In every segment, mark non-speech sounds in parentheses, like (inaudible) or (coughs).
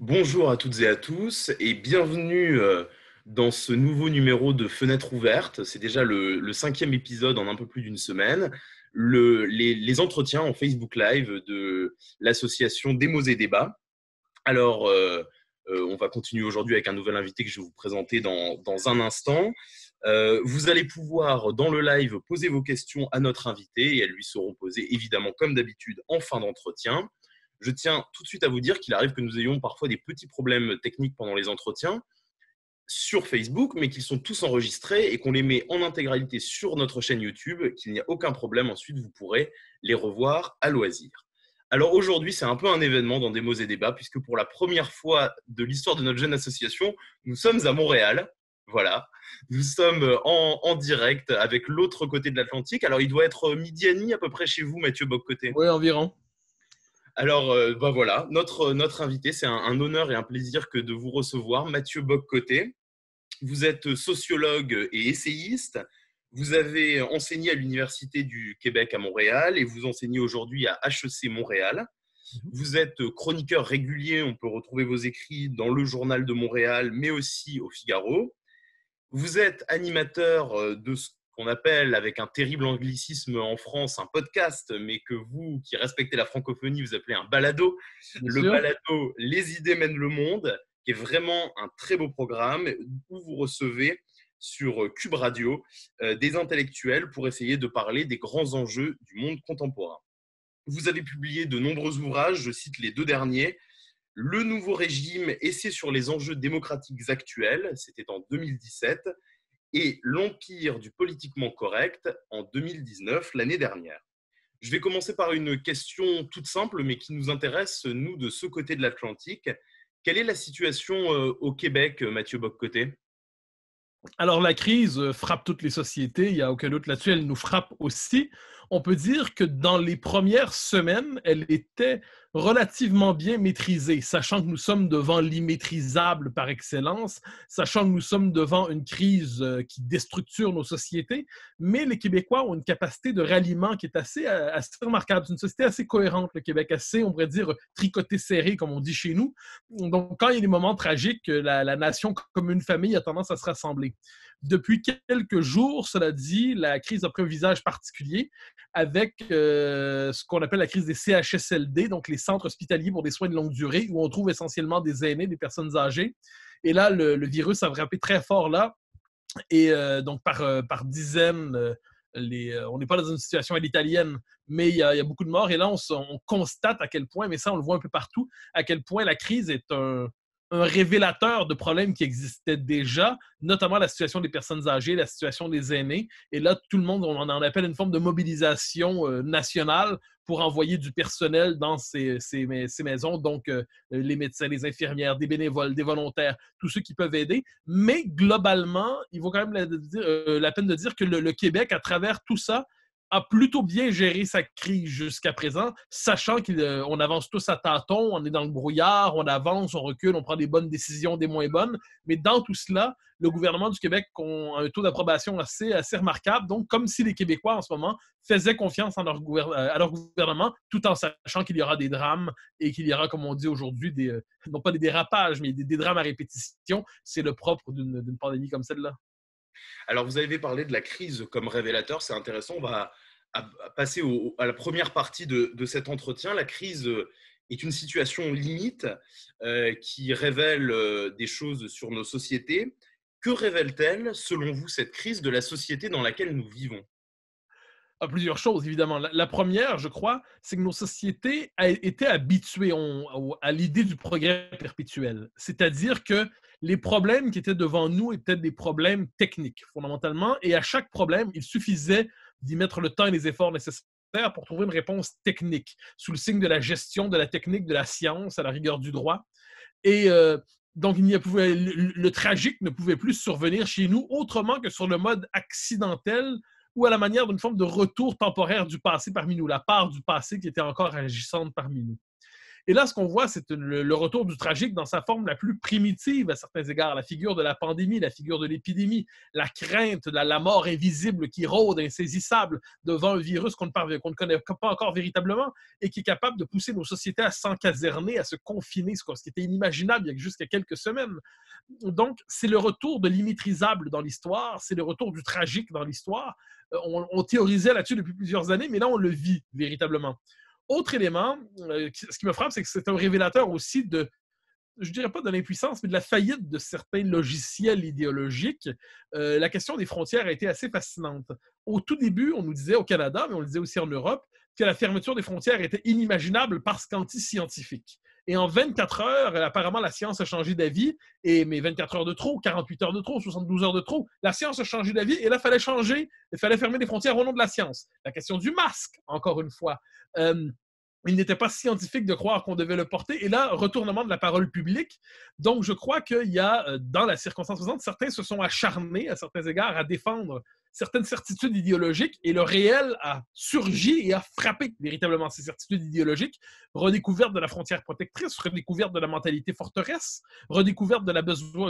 Bonjour à toutes et à tous et bienvenue euh, dans ce nouveau numéro de Fenêtre ouverte. C'est déjà le, cinquième épisode en un peu plus d'une semaine. les, entretiens en Facebook Live de l'association Démos et Débats. Alors, euh, euh, on va continuer aujourd'hui avec un nouvel invité que je vais vous présenter dans, un instant. vous allez pouvoir, dans le live, poser vos questions à notre invité et elles lui seront posées, évidemment, comme d'habitude, en fin d'entretien. Je tiens tout de suite à vous dire qu'il arrive que nous ayons parfois des petits problèmes techniques pendant les entretiens sur Facebook, mais qu'ils sont tous enregistrés et qu'on les met en intégralité sur notre chaîne YouTube, qu'il n'y a aucun problème. Ensuite, vous pourrez les revoir à loisir. Alors aujourd'hui, c'est un peu un événement dans des mots et Débats, puisque pour la première fois de l'histoire de notre jeune association, nous sommes à Montréal. Voilà, nous sommes en, direct avec l'autre côté de l'Atlantique. Alors il doit être midi et demi à peu près chez vous, Mathieu Bock-Côté. Oui, environ. Alors, ben voilà, notre, notre invité, c'est un, honneur et un plaisir que de vous recevoir, Mathieu Boccoté. Vous êtes sociologue et essayiste. Vous avez enseigné à l'Université du Québec à Montréal et vous enseignez aujourd'hui à HEC Montréal. Mhm. Vous êtes chroniqueur régulier, on peut retrouver vos écrits dans le Journal de Montréal, mais aussi au Figaro. Vous êtes animateur euh, de ce appelle avec un terrible anglicisme en France un podcast, mais que vous qui respectez la francophonie, vous appelez un balado. le balado Les idées mènent le monde, qui est vraiment un très beau programme où vous recevez sur Cube Radio euh, des intellectuels pour essayer de parler des grands enjeux du monde contemporain. Vous avez publié de nombreux ouvrages, je cite les deux derniers. Le nouveau régime, essai sur les enjeux démocratiques actuels, c'était en 2017 et l'empire du politiquement correct en 2019, l'année dernière. Je vais commencer par une question toute simple, mais qui nous intéresse, nous, de ce côté de l'Atlantique. Quelle est la situation euh, au Québec, euh, Mathieu Boccoté Alors, la crise euh, frappe toutes les sociétés, il n'y a aucun doute là-dessus, elle nous frappe aussi on peut dire que dans les premières semaines, elle était relativement bien maîtrisée, sachant que nous sommes devant l'immaîtrisable par excellence, sachant que nous sommes devant une crise euh, qui déstructure nos sociétés, mais les Québécois ont une capacité de ralliement qui est assez, euh, remarquable. C'est une société assez cohérente, le Québec, assez, on pourrait dire, tricoté serré, comme on dit chez nous. Donc, quand il y a des moments tragiques, la nation, comme une famille, a tendance à se rassembler. Depuis quelques jours, cela dit, la crise a pris un visage particulier avec euh, ce qu'on appelle la crise des CHSLD, donc les centres hospitaliers pour des soins de longue durée, où on trouve essentiellement des aînés, des personnes âgées. Et là, le, virus a frappé très fort là. Et euh, donc, par, euh, dizaines, on n'est pas dans une situation à l'italienne, mais il y, a, beaucoup de morts. Et là, on, on, constate à quel point, mais ça, on le voit un peu partout, à quel point la crise est un, un révélateur de problèmes qui existaient déjà, notamment la situation des personnes âgées, la situation des aînés. Et là, tout le monde, on en appelle une forme de mobilisation euh, nationale pour envoyer du personnel dans ces, maisons, donc euh, les médecins, les infirmières, des bénévoles, des volontaires, tous ceux qui peuvent aider. Mais globalement, il vaut quand même la, euh, peine de dire que le Québec, à travers tout ça, a plutôt bien géré sa crise jusqu'à présent, sachant qu'on euh, avance tous à tâtons, on est dans le brouillard, on avance, on recule, on prend des bonnes décisions, des moins bonnes. Mais dans tout cela, le gouvernement du Québec a un taux d'approbation assez, assez remarquable. Donc, comme si les Québécois en ce moment faisaient confiance euh, à leur gouvernement, tout en sachant qu'il y aura des drames et qu'il y aura, comme on dit aujourd'hui, euh, non pas des dérapages, mais des drames à répétition. C'est le propre d'une pandémie comme celle-là. Alors, vous avez parlé de la crise comme révélateur, c'est intéressant. On va passer à la première partie de, cet entretien. La crise euh, est une situation limite euh, qui révèle euh, des choses sur nos sociétés. Que révèle-t-elle, selon vous, cette crise de la société dans laquelle nous vivons à ah, plusieurs choses, évidemment. La, première, je crois, c'est que nos sociétés été habituées à l'idée du progrès perpétuel. C'est-à-dire que les problèmes qui étaient devant nous étaient des problèmes techniques, fondamentalement, et à chaque problème, il suffisait d'y mettre le temps et les efforts nécessaires pour trouver une réponse technique, sous le signe de la gestion, de la technique, de la science, à la rigueur du droit. Et euh, donc, il a, euh, le, le, tragique ne pouvait plus survenir chez nous autrement que sur le mode accidentel ou à la manière d'une forme de retour temporaire du passé parmi nous, la part du passé qui était encore agissante parmi nous. Et là, ce qu'on voit, c'est le, retour du tragique dans sa forme la plus primitive à certains égards, la figure de la pandémie, la figure de l'épidémie, la crainte, de la mort invisible qui rôde, insaisissable, devant un virus qu'on ne, connaît pas encore véritablement et qui est capable de pousser nos sociétés à s'encaserner, à se confiner, ce qui était inimaginable il y a jusqu'à quelques semaines. Donc, c'est le retour de l'immétrisable dans l'histoire, c'est le retour du tragique dans l'histoire. Euh, on, on théorisait là-dessus depuis plusieurs années, mais là, on le vit véritablement. Autre élément, euh, ce qui me frappe, c'est que c'est un révélateur aussi de, je dirais pas de l'impuissance, mais de la faillite de certains logiciels idéologiques, euh, la question des frontières a été assez fascinante. Au tout début, on nous disait au Canada, mais on le disait aussi en Europe, que la fermeture des frontières était inimaginable parce qu'anti-scientifique. Et en 24 heures, apparemment, la science a changé d'avis. Et mais 24 heures de trop, 48 heures de trop, 72 heures de trop, la science a changé d'avis. Et là, il fallait changer, il fallait fermer les frontières au nom de la science. La question du masque, encore une fois. Euh, il n'était pas scientifique de croire qu'on devait le porter. Et là, retournement de la parole publique. Donc, je crois qu'il y a, euh, dans la circonstance présente, certains se sont acharnés, à certains égards, à défendre certaines certitudes idéologiques et le réel a surgi et a frappé véritablement ces certitudes idéologiques, redécouverte de la frontière protectrice, redécouverte de la mentalité forteresse, redécouverte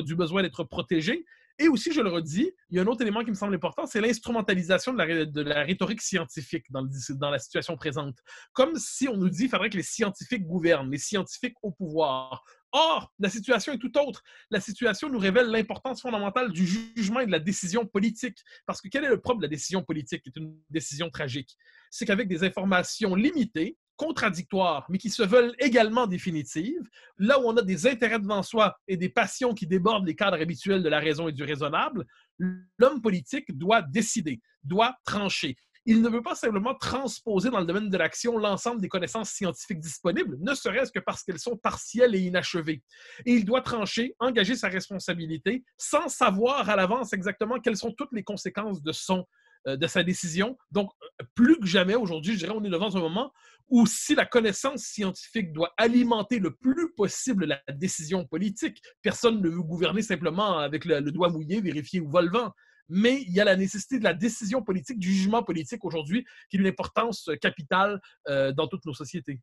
du besoin d'être protégé et aussi, je le redis, il y a un autre élément qui me semble important, c'est l'instrumentalisation de la, de la, rhétorique scientifique dans, dans, la situation présente. Comme si on nous dit qu'il faudrait que les scientifiques gouvernent, les scientifiques au pouvoir. Or, la situation est tout autre. La situation nous révèle l'importance fondamentale du jugement et de la décision politique. Parce que quel est le problème de la décision politique, qui est une décision tragique? C'est qu'avec des informations limitées, contradictoires, mais qui se veulent également définitives, là où on a des intérêts devant soi et des passions qui débordent les cadres habituels de la raison et du raisonnable, l'homme politique doit décider, doit trancher. Il ne veut pas simplement transposer dans le domaine de l'action l'ensemble des connaissances scientifiques disponibles, ne serait-ce que parce qu'elles sont partielles et inachevées. Et il doit trancher, engager sa responsabilité, sans savoir à l'avance exactement quelles sont toutes les conséquences de son euh, de sa décision. Donc, euh, plus que jamais aujourd'hui, je dirais, on est devant un moment où si la connaissance scientifique doit alimenter le plus possible la décision politique, personne ne veut gouverner simplement avec le, doigt mouillé, vérifier ou volvant. vent. Mais il y a la nécessité de la décision politique, du jugement politique aujourd'hui, qui est d'une importance capitale euh, dans toutes nos sociétés.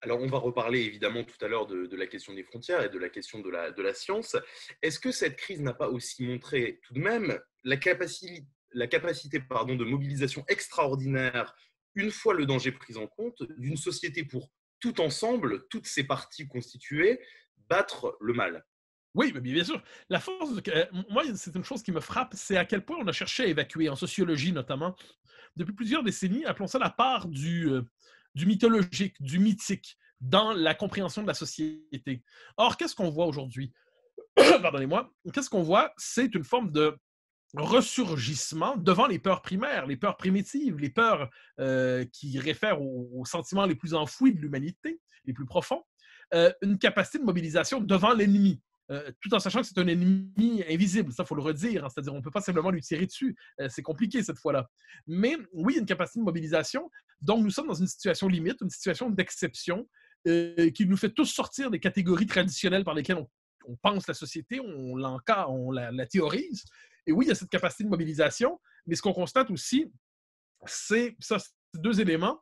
Alors, on va reparler évidemment tout à l'heure de, de, la question des frontières et de la question de la, de la science. Est-ce que cette crise n'a pas aussi montré tout de même la, capacité, la capacité pardon, de mobilisation extraordinaire, une fois le danger pris en compte, d'une société pour tout ensemble, toutes ses parties constituées, battre le mal. Oui, bien sûr. La force, euh, moi, c'est une chose qui me frappe, c'est à quel point on a cherché à évacuer, en sociologie notamment, depuis plusieurs décennies, appelons ça la part du, euh, du mythologique, du mythique, dans la compréhension de la société. Or, qu'est-ce qu'on voit aujourd'hui (coughs) Pardonnez-moi, qu'est-ce qu'on voit C'est une forme de ressurgissement devant les peurs primaires, les peurs primitives, les peurs euh, qui réfèrent aux, sentiments les plus enfouis de l'humanité, les plus profonds, euh, une capacité de mobilisation devant l'ennemi. Euh, tout en sachant que c'est un ennemi invisible, ça faut le redire, hein, c'est-à-dire on ne peut pas simplement lui tirer dessus, c'est compliqué cette fois-là. Mais oui, une capacité de mobilisation, donc nous sommes dans une situation limite, une situation d'exception qui nous fait tous sortir des catégories traditionnelles par lesquelles on, pense la société, on, on la théorise, et oui, il y a cette capacité de mobilisation, mais ce qu'on constate aussi, c'est ça, deux éléments.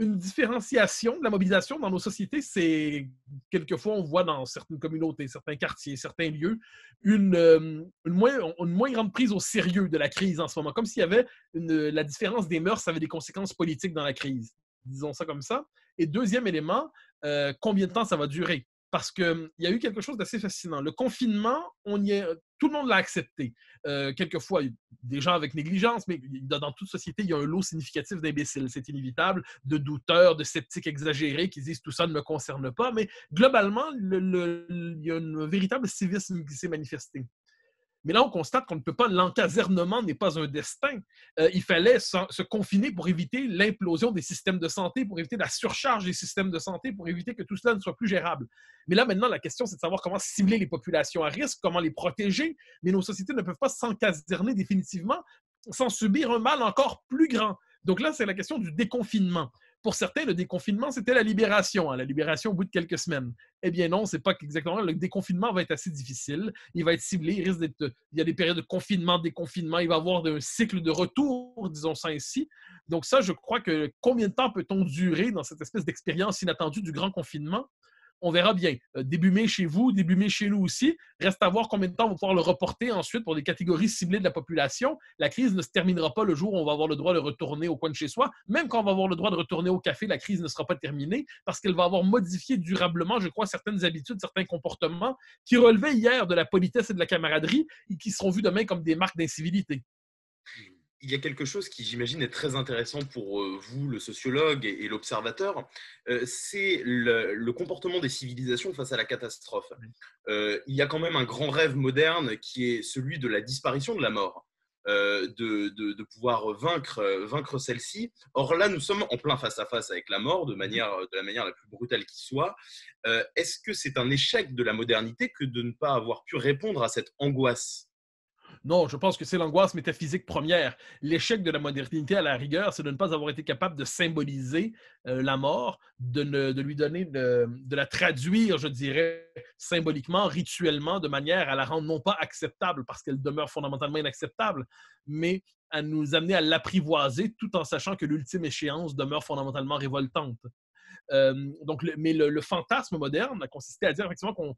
Une différenciation de la mobilisation dans nos sociétés, c'est quelquefois on voit dans certaines communautés, certains quartiers, certains lieux, une, euh, moins, grande prise au sérieux de la crise en ce moment, comme s'il y avait la différence des mœurs ça avait des conséquences politiques dans la crise, disons ça comme ça. Et deuxième élément, euh, combien de temps ça va durer? parce qu'il y a eu quelque chose d'assez fascinant. Le confinement, on y est, tout le monde l'a accepté. Euh, quelquefois, des gens avec négligence, mais dans toute société, il y a un lot significatif d'imbéciles, c'est inévitable, de douteurs, de sceptiques exagérés qui disent tout ça ne me concerne pas. Mais globalement, il y a un véritable civisme qui s'est manifesté. Mais là, on constate qu'on ne peut pas, l'encasernement n'est pas un destin. Euh, il fallait se confiner pour éviter l'implosion des systèmes de santé, pour éviter la surcharge des systèmes de santé, pour éviter que tout cela ne soit plus gérable. Mais là, maintenant, la question, c'est de savoir comment cibler les populations à risque, comment les protéger. Mais nos sociétés ne peuvent pas s'encaserner définitivement sans subir un mal encore plus grand. Donc là, c'est la question du déconfinement. Pour certains, le déconfinement, c'était la libération, hein, la libération au bout de quelques semaines. Eh bien non, c'est pas exactement. Le déconfinement va être assez difficile. Il va être ciblé. Il risque d'être. Il y a des périodes de confinement, déconfinement. Il va y avoir un cycle de retour, disons ça ainsi. Donc ça, je crois que combien de temps peut-on durer dans cette espèce d'expérience inattendue du grand confinement on verra bien. Euh, début mai chez vous, début mai chez nous aussi. Reste à voir combien de temps on va pouvoir le reporter ensuite pour des catégories ciblées de la population. La crise ne se terminera pas le jour où on va avoir le droit de retourner au coin de chez soi. Même quand on va avoir le droit de retourner au café, la crise ne sera pas terminée parce qu'elle va avoir modifié durablement, je crois, certaines habitudes, certains comportements qui relevaient hier de la politesse et de la camaraderie et qui seront vus demain comme des marques d'incivilité. Hmm il y a quelque chose qui, j'imagine, est très intéressant pour euh, vous, le sociologue et, l'observateur, euh, c'est le, comportement des civilisations face à la catastrophe. Euh, il y a quand même un grand rêve moderne qui est celui de la disparition de la mort. De, pouvoir vaincre, vaincre celle-ci. Or là, nous sommes en plein face-à-face avec la mort, de, manière, de la manière la plus brutale qui soit. Est-ce que c'est un échec de la modernité que de ne pas avoir pu répondre à cette angoisse non, je pense que c'est l'angoisse métaphysique première. L'échec de la modernité, à la rigueur, c'est de ne pas avoir été capable de symboliser euh, la mort, de, lui donner, de, la traduire, je dirais, symboliquement, rituellement, de manière à la rendre non pas acceptable, parce qu'elle demeure fondamentalement inacceptable, mais à nous amener à l'apprivoiser tout en sachant que l'ultime échéance demeure fondamentalement révoltante. Euh, donc, mais le, le fantasme moderne a consisté à dire effectivement qu'on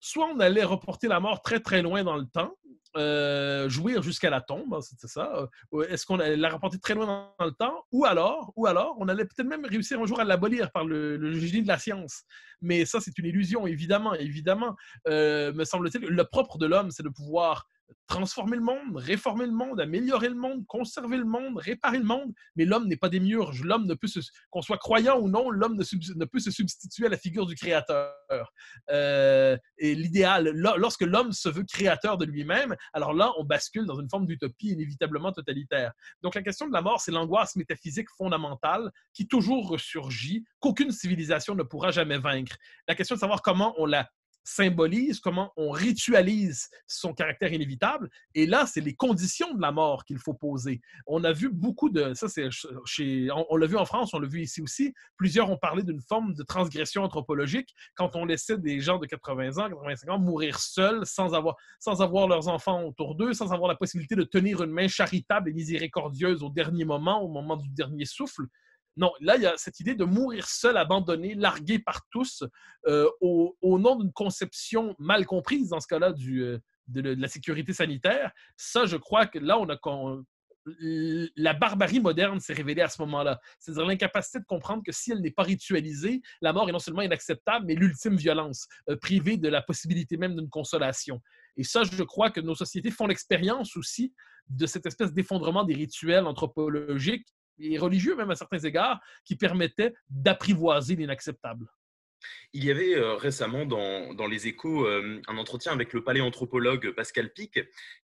soit on allait reporter la mort très très loin dans le temps, euh, jouir jusqu'à la tombe, hein, c'est ça. Euh, est-ce qu'on allait la reporter très loin dans, le temps, ou alors, ou alors, on allait peut-être même réussir un jour à l'abolir par le, génie de la science. Mais ça, c'est une illusion, évidemment, évidemment. Euh, me semble-t-il, le propre de l'homme, c'est de pouvoir transformer le monde, réformer le monde, améliorer le monde, conserver le monde, réparer le monde, mais l'homme n'est pas des L'homme ne peut qu'on soit croyant ou non, l'homme ne, peut se substituer à la figure du créateur. Euh, et l'idéal, lorsque l'homme se veut créateur de lui-même, alors là, on bascule dans une forme d'utopie inévitablement totalitaire. Donc la question de la mort, c'est l'angoisse métaphysique fondamentale qui toujours ressurgit, qu'aucune civilisation ne pourra jamais vaincre. La question de savoir comment on la symbolise, comment on ritualise son caractère inévitable. Et là, c'est les conditions de la mort qu'il faut poser. On a vu beaucoup de... Ça, On, l'a vu en France, on l'a vu ici aussi. Plusieurs ont parlé d'une forme de transgression anthropologique quand on laissait des gens de 80 ans, 85 ans mourir seuls sans avoir, sans avoir leurs enfants autour d'eux, sans avoir la possibilité de tenir une main charitable et miséricordieuse au dernier moment, au moment du dernier souffle. Non, là, il y a cette idée de mourir seul, abandonné, largué par tous, euh, au, nom d'une conception mal comprise, dans ce cas-là, euh, de, la sécurité sanitaire. Ça, je crois que là, on a la barbarie moderne s'est révélée à ce moment-là. C'est-à-dire l'incapacité de comprendre que si elle n'est pas ritualisée, la mort est non seulement inacceptable, mais l'ultime violence, euh, privée de la possibilité même d'une consolation. Et ça, je crois que nos sociétés font l'expérience aussi de cette espèce d'effondrement des rituels anthropologiques et religieux même à certains égards, qui permettaient d'apprivoiser l'inacceptable. Il y avait euh, récemment dans, Les Échos euh, un entretien avec le paléanthropologue Pascal Pic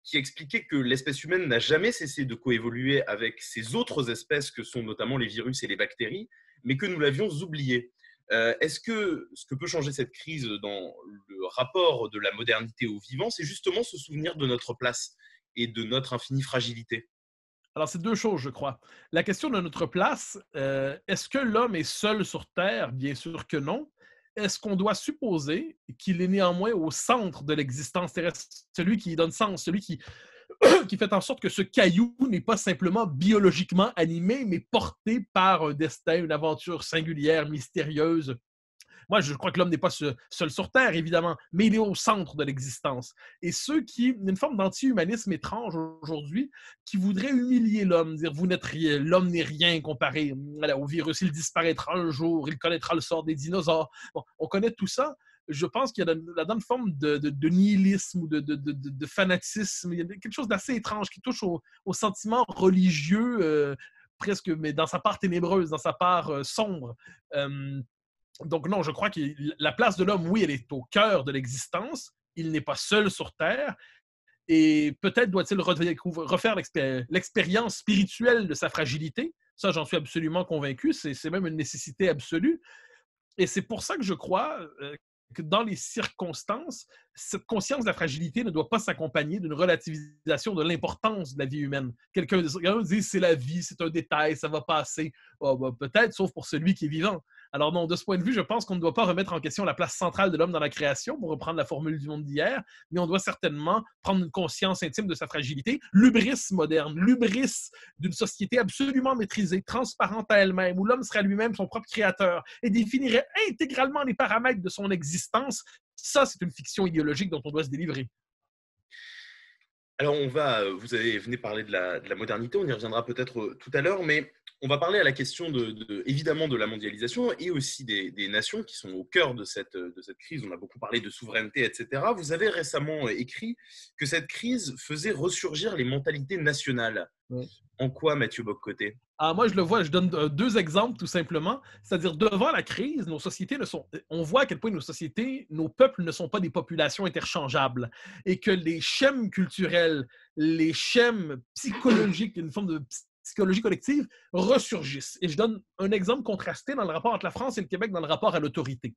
qui expliquait que l'espèce humaine n'a jamais cessé de coévoluer avec ces autres espèces que sont notamment les virus et les bactéries, mais que nous l'avions oublié. Euh, est-ce que ce que peut changer cette crise dans le rapport de la modernité au vivant, c'est justement se souvenir de notre place et de notre infinie fragilité alors, c'est deux choses, je crois. La question de notre place, euh, est-ce que l'homme est seul sur Terre? Bien sûr que non. Est-ce qu'on doit supposer qu'il est néanmoins au centre de l'existence terrestre, celui qui donne sens, celui qui, (coughs) qui fait en sorte que ce caillou n'est pas simplement biologiquement animé, mais porté par un destin, une aventure singulière, mystérieuse, moi, je crois que l'homme n'est pas seul sur Terre, évidemment, mais il est au centre de l'existence. Et ceux qui, une forme d'anti-humanisme étrange aujourd'hui, qui voudraient humilier l'homme, dire vous n'êtes rien, l'homme n'est rien comparé au virus, il disparaîtra un jour, il connaîtra le sort des dinosaures. Bon, on connaît tout ça je pense qu'il y a là-dedans une forme de, nihilisme ou de, fanatisme. Il y a quelque chose d'assez étrange qui touche au, au sentiment religieux, euh, presque, mais dans sa part ténébreuse, dans sa part euh, sombre. Euh, donc non, je crois que la place de l'homme, oui, elle est au cœur de l'existence. Il n'est pas seul sur Terre. Et peut-être doit-il refaire l'expérience spirituelle de sa fragilité. Ça, j'en suis absolument convaincu. C'est même une nécessité absolue. Et c'est pour ça que je crois euh, que dans les circonstances, cette conscience de la fragilité ne doit pas s'accompagner d'une relativisation de l'importance de la vie humaine. Quelqu'un dit c'est la vie, c'est un détail, ça va passer. Oh, bah, peut-être, sauf pour celui qui est vivant. Alors non, de ce point de vue, je pense qu'on ne doit pas remettre en question la place centrale de l'homme dans la création, pour reprendre la formule du monde d'hier, mais on doit certainement prendre une conscience intime de sa fragilité, l'ubris moderne, l'ubris d'une société absolument maîtrisée, transparente à elle-même, où l'homme serait lui-même son propre créateur et définirait intégralement les paramètres de son existence. Ça, c'est une fiction idéologique dont on doit se délivrer. Alors, on va, euh, vous avez venez parler de la modernité, on y reviendra peut-être euh, tout à l'heure, mais on va parler à la question de, évidemment de la mondialisation et aussi des, nations qui sont au cœur de cette, de cette crise. On a beaucoup parlé de souveraineté, etc. Vous avez récemment écrit que cette crise faisait ressurgir les mentalités nationales. En quoi, Mathieu Boccoté ah, Moi, je le vois, je donne euh, deux exemples tout simplement. C'est-à-dire, devant la crise, nos sociétés ne sont. On voit à quel point nos sociétés, nos peuples ne sont pas des populations interchangeables et que les schèmes culturels, les schèmes psychologiques, une forme de psychologie collective ressurgissent. Et je donne un exemple contrasté dans le rapport entre la France et le Québec dans le rapport à l'autorité.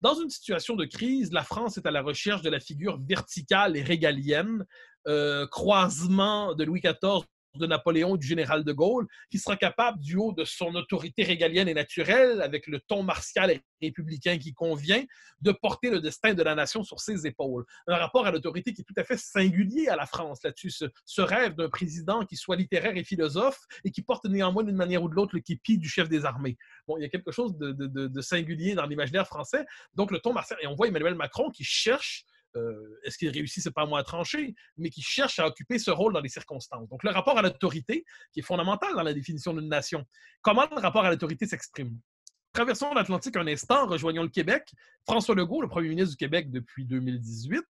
Dans une situation de crise, la France est à la recherche de la figure verticale et régalienne, euh, croisement de Louis XIV de Napoléon du général de Gaulle, qui sera capable, du haut de son autorité régalienne et naturelle, avec le ton martial et républicain qui convient, de porter le destin de la nation sur ses épaules. Un rapport à l'autorité qui est tout à fait singulier à la France là-dessus, ce, rêve d'un président qui soit littéraire et philosophe et qui porte néanmoins d'une manière ou de l'autre le képi du chef des armées. Bon, il y a quelque chose de, de singulier dans l'imaginaire français. Donc le ton martial, et on voit Emmanuel Macron qui cherche euh, est-ce qu'il réussit, c'est pas moi à trancher, mais qui cherche à occuper ce rôle dans les circonstances. Donc, le rapport à l'autorité, qui est fondamental dans la définition d'une nation. Comment le rapport à l'autorité s'exprime? Traversons l'Atlantique un instant, rejoignons le Québec. François Legault, le premier ministre du Québec depuis 2018,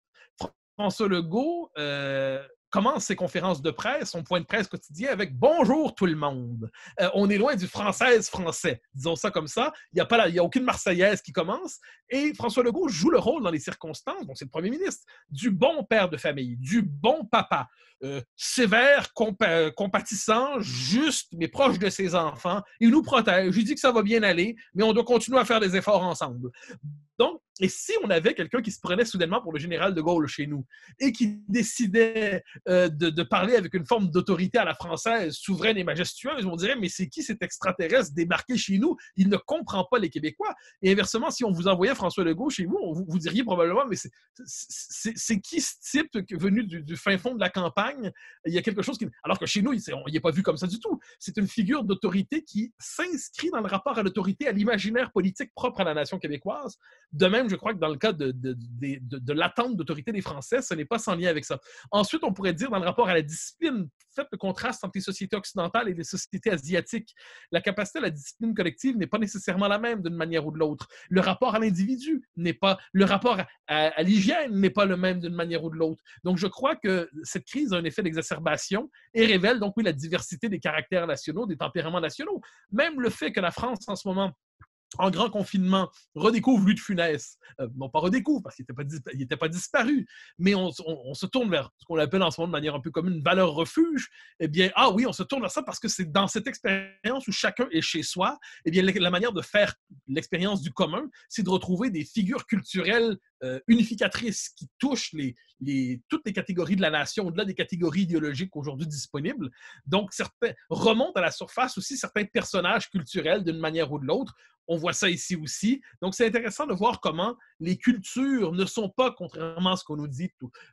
François Legault euh, commence ses conférences de presse, son point de presse quotidien avec Bonjour tout le monde. Euh, on est loin du française-français, disons ça comme ça. Il n'y a, pas il a aucune Marseillaise qui commence. Et François Legault joue le rôle dans les circonstances, donc c'est le premier ministre, du bon père de famille, du bon papa, euh, sévère, euh, compatissant, juste, mais proche de ses enfants. Il nous protège, il dit que ça va bien aller, mais on doit continuer à faire des efforts ensemble et si on avait quelqu'un qui se prenait soudainement pour le général de Gaulle chez nous et qui décidait euh, de, parler avec une forme d'autorité à la française, souveraine et majestueuse, on dirait, mais c'est qui cet extraterrestre démarqué chez nous? Il ne comprend pas les Québécois. Et inversement, si on vous envoyait François Gaulle chez vous, vous, diriez probablement, mais c'est qui ce type venu du, fin fond de la campagne? Il y a quelque chose qui... Alors que chez nous, il n'est pas vu comme ça du tout. C'est une figure d'autorité qui s'inscrit dans le rapport à l'autorité, à l'imaginaire politique propre à la nation québécoise. De même, je crois que dans le cas de, l'attente d'autorité des Français, ce n'est pas sans lien avec ça. Ensuite, on pourrait dire dans le rapport à la discipline, faites le contraste entre les sociétés occidentales et les sociétés asiatiques. La capacité à la discipline collective n'est pas nécessairement la même d'une manière ou de l'autre. Le rapport à l'individu n'est pas, le rapport à l'hygiène n'est pas le même d'une manière ou de l'autre. Donc, je crois que cette crise a un effet d'exacerbation et révèle donc, oui, la diversité des caractères nationaux, des tempéraments nationaux. Même le fait que la France, en ce moment, en grand confinement, redécouvre Louis de Funès. Bon, euh, non, pas redécouvre, parce qu'il n'était pas, pas disparu, mais on, se tourne vers ce qu'on appelle en ce moment de manière un peu commune une valeur refuge. Eh bien, ah oui, on se tourne vers ça parce que c'est dans cette expérience où chacun est chez soi, eh bien, la, manière de faire l'expérience du commun, c'est de retrouver des figures culturelles euh, unificatrices qui touchent les, les, toutes les catégories de la nation, au-delà des catégories idéologiques aujourd'hui disponibles. Donc, certains remontent à la surface aussi certains personnages culturels d'une manière ou de l'autre on voit ça ici aussi. Donc, c'est intéressant de voir comment les cultures ne sont pas, contrairement à ce qu'on nous dit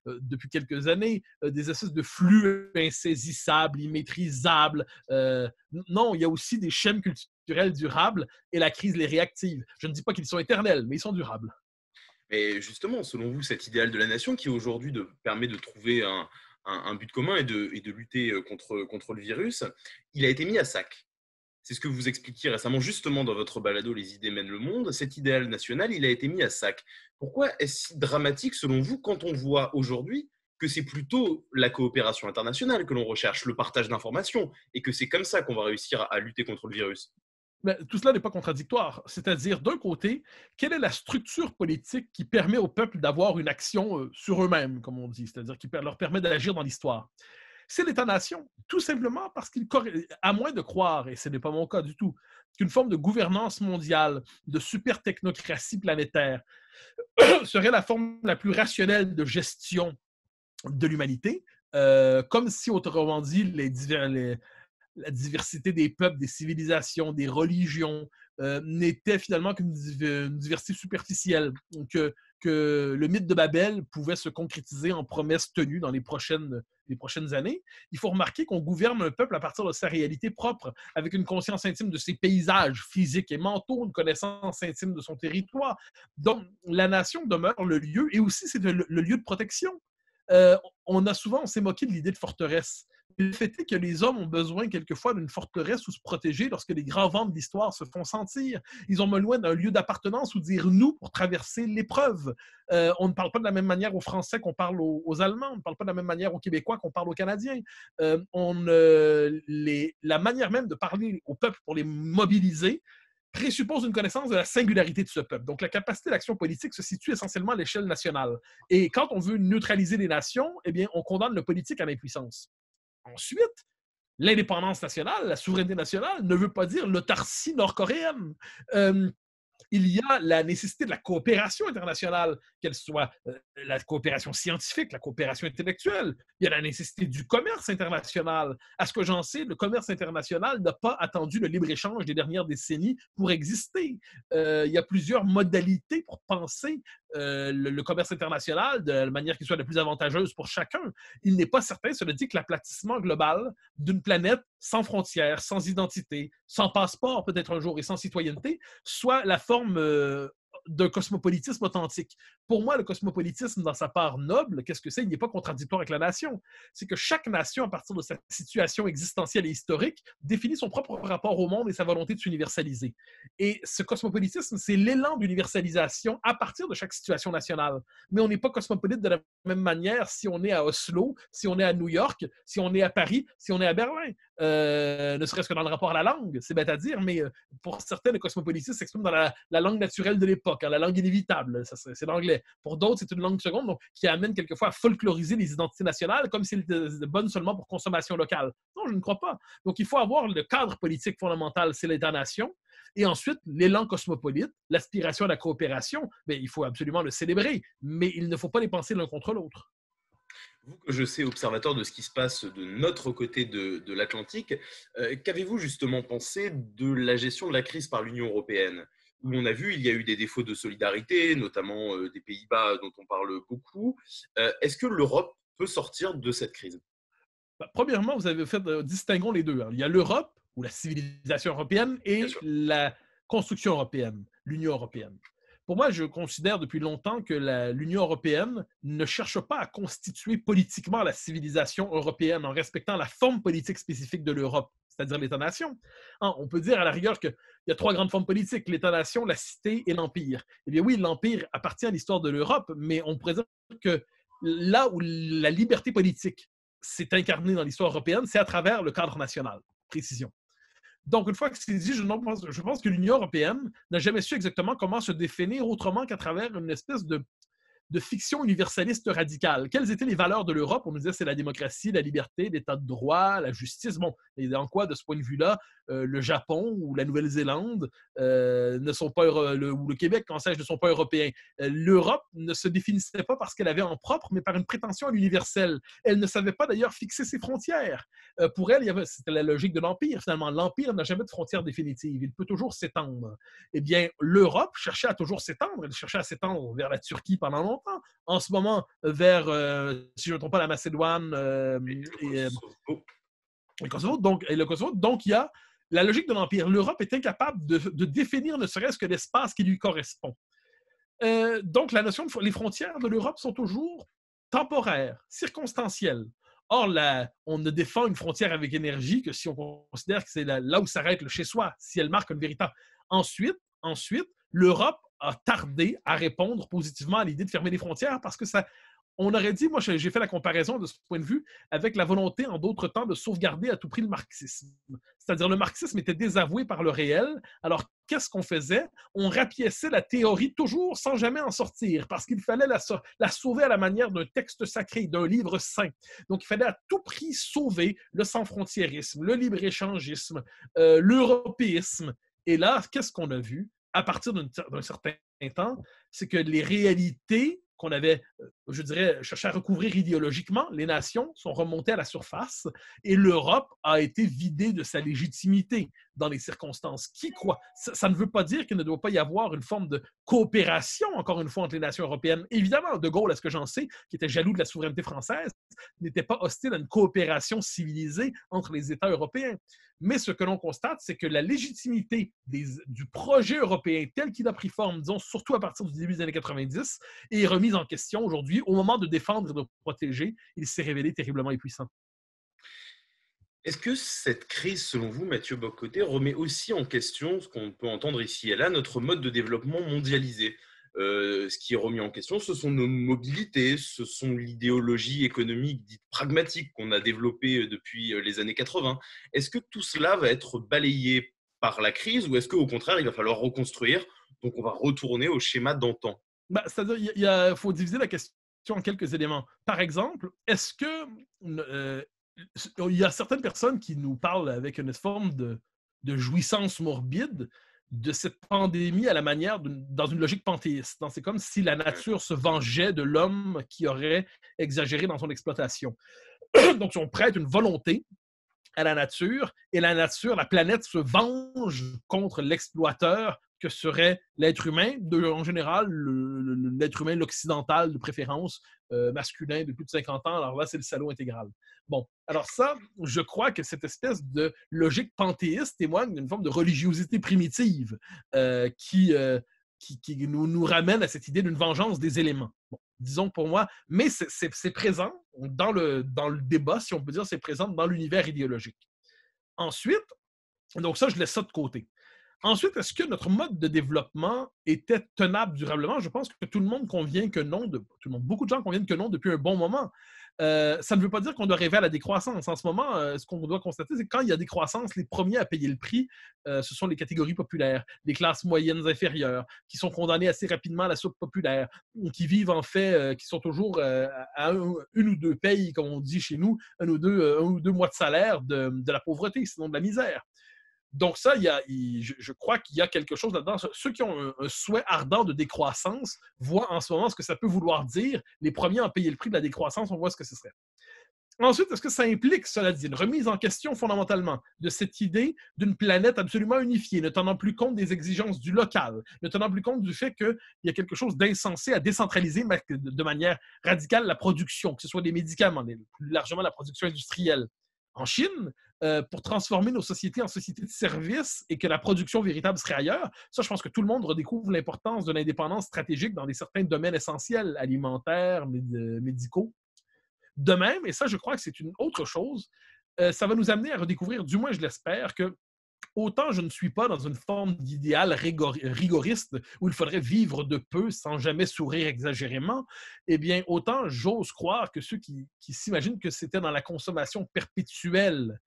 euh, depuis quelques années, euh, des espèces de flux insaisissables, immaîtrisables. Euh, non, il y a aussi des chaînes culturels durables et la crise les réactive. Je ne dis pas qu'ils sont éternels, mais ils sont durables. Mais justement, selon vous, cet idéal de la nation qui aujourd'hui permet de trouver un, but commun et de, lutter contre le virus, il a été mis à sac. C'est ce que vous expliquiez récemment justement dans votre balado Les idées mènent le monde. Cet idéal national, il a été mis à sac. Pourquoi est-ce si dramatique selon vous quand on voit aujourd'hui que c'est plutôt la coopération internationale que l'on recherche, le partage d'informations, et que c'est comme ça qu'on va réussir à lutter contre le virus ben, tout cela n'est pas contradictoire. C'est-à-dire, d'un côté, quelle est la structure politique qui permet au peuple d'avoir une action euh, sur eux-mêmes, comme on dit, c'est-à-dire qui leur permet d'agir dans l'histoire c'est l'État-nation, tout simplement parce qu'il, à moins de croire, et ce n'est pas mon cas du tout, qu'une forme de gouvernance mondiale, de super technocratie planétaire (clears throat) serait la forme la plus rationnelle de gestion de l'humanité, euh, comme si, autrement dit, la diversité des peuples, des civilisations, des religions euh, n'était finalement qu'une diversité superficielle. Donc, euh, que le mythe de Babel pouvait se concrétiser en promesses tenues dans les prochaines, les prochaines années, il faut remarquer qu'on gouverne un peuple à partir de sa réalité propre, avec une conscience intime de ses paysages physiques et mentaux, une connaissance intime de son territoire. Donc, la nation demeure le lieu, et aussi c'est le, lieu de protection. Euh, on a souvent, on s'est moqué de l'idée de forteresse. Le fait est que les hommes ont besoin quelquefois d'une forteresse où se protéger lorsque les grands vents de l'histoire se font sentir. Ils ont besoin d'un lieu d'appartenance où dire nous pour traverser l'épreuve. Euh, on ne parle pas de la même manière aux Français qu'on parle aux, Allemands, on ne parle pas de la même manière aux Québécois qu'on parle aux Canadiens. Euh, euh, la manière même de parler au peuple pour les mobiliser, présuppose une connaissance de la singularité de ce peuple. Donc, la capacité d'action politique se situe essentiellement à l'échelle nationale. Et quand on veut neutraliser les nations, eh bien, on condamne le politique à l'impuissance. Ensuite, l'indépendance nationale, la souveraineté nationale ne veut pas dire l'autarcie nord-coréenne. Euh, il y a la nécessité de la coopération internationale, qu'elle soit euh, la coopération scientifique, la coopération intellectuelle. Il y a la nécessité du commerce international. À ce que j'en sais, le commerce international n'a pas attendu le libre-échange des dernières décennies pour exister. Euh, il y a plusieurs modalités pour penser euh, le, commerce international de la manière qui soit la plus avantageuse pour chacun. Il n'est pas certain, cela dit, que l'aplatissement global d'une planète sans frontières, sans identité, sans passeport peut-être un jour et sans citoyenneté soit la forme euh, d'un cosmopolitisme authentique. Pour moi, le cosmopolitisme, dans sa part noble, qu'est-ce que c'est? Il n'est pas contradictoire avec la nation. C'est que chaque nation, à partir de sa situation existentielle et historique, définit son propre rapport au monde et sa volonté de s'universaliser. Et ce cosmopolitisme, c'est l'élan d'universalisation à partir de chaque situation nationale. Mais on n'est pas cosmopolite de la même manière si on est à Oslo, si on est à New York, si on est à Paris, si on est à Berlin. Euh, ne serait-ce que dans le rapport à la langue, c'est bête à dire, mais euh, pour certains, le cosmopolitisme s'exprime dans la, langue naturelle de l'époque, hein, la langue inévitable, c'est l'anglais. Pour d'autres, c'est une langue seconde qui amène quelquefois à folkloriser les identités nationales comme si elles bonnes seulement pour consommation locale. Non, je ne crois pas. Donc, il faut avoir le cadre politique fondamental, c'est l'État-nation, et ensuite l'élan cosmopolite, l'aspiration à la coopération, mais ben, il faut absolument le célébrer, mais il ne faut pas les penser l'un contre l'autre vous que je sais, observateur de ce qui se passe de notre côté de, l'Atlantique, euh, qu'avez-vous justement pensé de la gestion de la crise par l'Union européenne où on a vu, il y a eu des défauts de solidarité, notamment euh, des Pays-Bas dont on parle beaucoup. Euh, est-ce que l'Europe peut sortir de cette crise bah, Premièrement, vous avez fait, distinguons les deux. Hein. Il y a l'Europe, ou la civilisation européenne, et la construction européenne, l'Union européenne pour moi, je considère depuis longtemps que l'Union européenne ne cherche pas à constituer politiquement la civilisation européenne en respectant la forme politique spécifique de l'Europe, c'est-à-dire l'État-nation. Hein, on peut dire à la rigueur qu'il y a trois grandes formes politiques, l'État-nation, la cité et l'Empire. Eh bien oui, l'Empire appartient à l'histoire de l'Europe, mais on présente que là où la liberté politique s'est incarnée dans l'histoire européenne, c'est à travers le cadre national. Précision. Donc, une fois que c'est dit, je pense, je pense que l'Union européenne n'a jamais su exactement comment se définir autrement qu'à travers une espèce de de fiction universaliste radicale. Quelles étaient les valeurs de l'Europe? On nous disait c'est la démocratie, la liberté, l'état de droit, la justice. Bon, et en quoi, de ce point de vue-là, euh, le Japon ou la Nouvelle-Zélande euh, ne sont pas ou le Québec, quand sais-je, ne sont pas européens. Euh, L'Europe ne se définissait pas parce qu'elle avait en propre, mais par une prétention à l'universel. Elle ne savait pas d'ailleurs fixer ses frontières. pour elle, c'était la logique de l'empire. Finalement, l'empire n'a jamais de frontières définitives. Il peut toujours s'étendre. Eh bien, l'Europe cherchait à toujours s'étendre. Elle cherchait à s'étendre vers la Turquie pendant longtemps en ce moment, vers, euh, si je ne trompe pas, la Macédoine euh, et, euh, le Kosovo. Donc, et le Kosovo. Donc, il y a la logique de l'Empire. L'Europe est incapable de, définir ne serait-ce que l'espace qui lui correspond. donc, la notion les frontières de l'Europe sont toujours temporaires, circonstancielles. Or, on ne défend une frontière avec énergie que si on considère que c'est là où s'arrête le chez-soi, si elle marque une véritable. Ensuite, ensuite l'Europe a tardé à répondre positivement à l'idée de fermer les frontières parce que ça. On aurait dit, moi j'ai fait la comparaison de ce point de vue avec la volonté en d'autres temps de sauvegarder à tout prix le marxisme. C'est-à-dire le marxisme était désavoué par le réel. Alors qu'est-ce qu'on faisait? On rapiéçait la théorie toujours sans jamais en sortir parce qu'il fallait la, la sauver à la manière d'un texte sacré, d'un livre saint. Donc il fallait à tout prix sauver le sans-frontiérisme, le libre-échangisme, euh, l'européisme. Et là, qu'est-ce qu'on a vu? à partir d'un certain temps, c'est que les réalités qu'on avait euh, je dirais, chercher à recouvrir idéologiquement, les nations sont remontées à la surface et l'Europe a été vidée de sa légitimité dans les circonstances. Qui croit ça, ne veut pas dire qu'il ne doit pas y avoir une forme de coopération, encore une fois, entre les nations européennes. Évidemment, De Gaulle, à ce que j'en sais, qui était jaloux de la souveraineté française, n'était pas hostile à une coopération civilisée entre les États européens. Mais ce que l'on constate, c'est que la légitimité du projet européen tel qu'il a pris forme, disons, surtout à partir du début des années 90, est remise en question aujourd'hui au moment de défendre et de protéger, il s'est révélé terriblement impuissant. Est-ce que cette crise, selon vous, Mathieu Bocoté, remet aussi en question ce qu'on peut entendre ici et là, notre mode de développement mondialisé euh, ce qui est remis en question, ce sont nos mobilités, ce sont l'idéologie économique dite pragmatique qu'on a développée euh, depuis euh, les années 80. Est-ce que tout cela va être balayé par la crise ou est-ce qu'au contraire, il va falloir reconstruire Donc on va retourner au schéma d'antan. Bah, il faut diviser la question en quelques éléments. Par exemple, est-ce que euh, il y a certaines personnes qui nous parlent avec une forme de, jouissance morbide de cette pandémie à la manière dans une logique panthéiste. C'est comme si la nature se vengeait de l'homme qui aurait exagéré dans son exploitation. (clears throat) Donc, on prête une volonté à la nature et la nature, la planète se venge contre l'exploiteur que serait l'être humain, de, en général, l'être humain l'occidental de préférence euh, masculin de plus de 50 ans. Alors là, c'est le salaud intégral. Bon, alors ça, je crois que cette espèce de logique panthéiste témoigne d'une forme de religiosité primitive euh, euh, qui, qui, nous, ramène à cette idée d'une vengeance des éléments. disons pour moi, mais c'est présent dans le, dans le débat, si on peut dire, c'est présent dans l'univers idéologique. Ensuite, donc ça, je laisse ça de côté. Ensuite, est-ce que notre mode de développement était tenable durablement? Je pense que tout le monde convient que non, tout le monde, beaucoup de gens conviennent que non depuis un bon moment. Euh, ça ne veut pas dire qu'on doit rêver à la décroissance. En ce moment, euh, ce qu'on doit constater, c'est que quand il y a décroissance, les premiers à payer le prix, euh, ce sont les catégories populaires, les classes moyennes inférieures, qui sont condamnées assez rapidement à la soupe populaire, ou qui vivent en fait, qui sont toujours à une ou deux payes, comme on dit chez nous, un ou deux, deux mois de salaire de la pauvreté, sinon de la misère. Donc ça, il y a, je, crois qu'il y a quelque chose là-dedans. Ceux qui ont un, souhait ardent de décroissance voient en ce moment ce que ça peut vouloir dire. Les premiers à payer le prix de la décroissance, on voit ce que ce serait. Ensuite, est-ce que ça implique, cela dit, une remise en question fondamentalement de cette idée d'une planète absolument unifiée, ne tenant plus compte des exigences du local, ne tenant plus compte du fait qu'il y a quelque chose d'insensé à décentraliser de manière radicale la production, que ce soit des médicaments, plus largement la production industrielle, en Chine euh, pour transformer nos sociétés en sociétés de services et que la production véritable serait ailleurs. Ça, je pense que tout le monde redécouvre l'importance de l'indépendance stratégique dans des certains domaines essentiels, alimentaires, euh, médicaux. De même, et ça, je crois que c'est une autre chose, euh, ça va nous amener à redécouvrir, du moins je l'espère, que autant je ne suis pas dans une forme d'idéal rigoriste où il faudrait vivre de peu sans jamais sourire exagérément, eh bien, autant j'ose croire que ceux qui, s'imaginent que c'était dans la consommation perpétuelle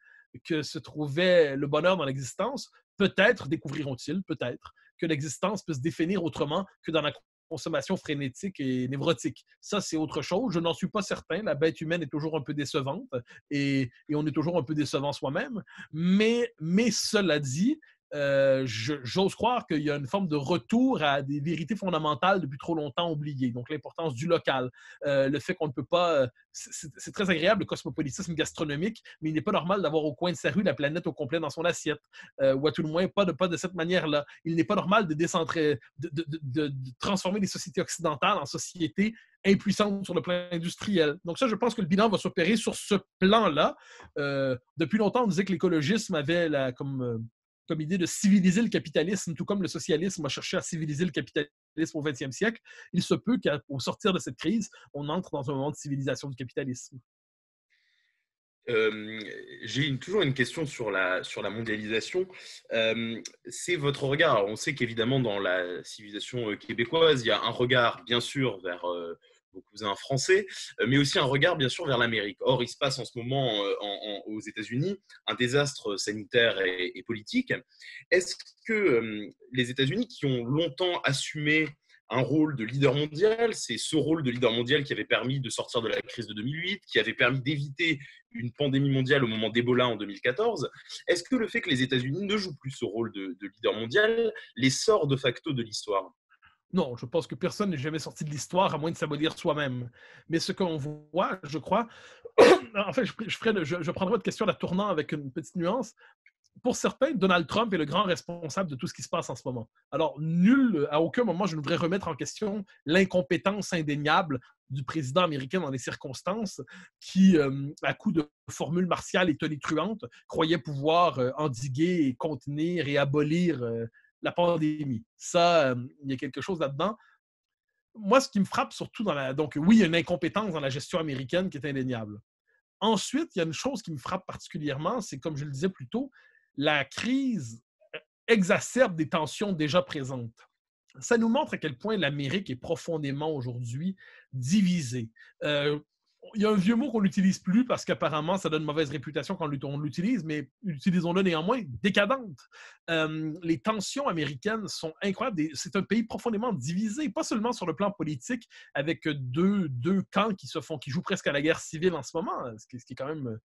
que se trouvait le bonheur dans l'existence, peut-être découvriront-ils, peut-être, que l'existence peut se définir autrement que dans la consommation frénétique et névrotique. Ça, c'est autre chose. Je n'en suis pas certain. La bête humaine est toujours un peu décevante et, on est toujours un peu décevant soi-même. Mais, mais cela dit, euh, j'ose croire qu'il y a une forme de retour à des vérités fondamentales depuis trop longtemps oubliées. Donc, l'importance du local, euh, le fait qu'on ne peut pas. Euh, c'est très agréable le cosmopolitisme gastronomique, mais il n'est pas normal d'avoir au coin de sa rue la planète au complet dans son assiette, ou à tout le moins pas de, pas de cette manière-là. Il n'est pas normal de, décentrer, de, transformer les sociétés occidentales en sociétés impuissante sur le plan industriel. Donc ça, je pense que le bilan va s'opérer sur ce plan-là. depuis longtemps, on disait que l'écologisme avait la, comme comme idée de civiliser le capitalisme, tout comme le socialisme a cherché à civiliser le capitalisme au XXe siècle, il se peut qu'au sortir de cette crise, on entre dans un moment de civilisation du capitalisme. Euh, j'ai toujours une question sur la, sur la mondialisation. Euh, c'est votre regard. on sait qu'évidemment, dans la civilisation euh, québécoise, il y a un regard, bien sûr, vers avez un français, euh, mais aussi un regard bien sûr vers l'Amérique. Or, il se passe en ce moment euh, aux États-Unis un désastre sanitaire et, politique. Est-ce que euh, les États-Unis, qui ont longtemps assumé un rôle de leader mondial, c'est ce rôle de leader mondial qui avait permis de sortir de la crise de 2008, qui avait permis d'éviter une pandémie mondiale au moment d'Ebola en 2014, est-ce que le fait que les États-Unis ne jouent plus ce rôle de, de leader mondial les sort de facto de l'histoire non, je pense que personne n'est jamais sorti de l'histoire à moins de s'abolir soi-même. Mais ce qu'on voit, je crois, (coughs) en fait, je, je, je, prendrai votre question la tournant avec une petite nuance. Pour certains, Donald Trump est le grand responsable de tout ce qui se passe en ce moment. Alors, nul, à aucun moment, je ne voudrais remettre en question l'incompétence indéniable du président américain dans les circonstances qui, euh, à coup de formules martiales et tonitruantes, croyait pouvoir euh, endiguer contenir et abolir euh, la pandémie. Ça, euh, il y a quelque chose là-dedans. Moi, ce qui me frappe surtout dans la. Donc, oui, il y a une incompétence dans la gestion américaine qui est indéniable. Ensuite, il y a une chose qui me frappe particulièrement, c'est comme je le disais plus tôt, la crise euh, exacerbe des tensions déjà présentes. Ça nous montre à quel point l'Amérique est profondément aujourd'hui divisée. Euh, il y a un vieux mot qu'on n'utilise plus parce qu'apparemment, ça donne mauvaise réputation quand on l'utilise, mais utilisons-le néanmoins, décadente. Euh, les tensions américaines sont incroyables. C'est un pays profondément divisé, pas seulement sur le plan politique, avec deux, deux camps qui se font, qui jouent presque à la guerre civile en ce moment, ce qui, est quand même euh,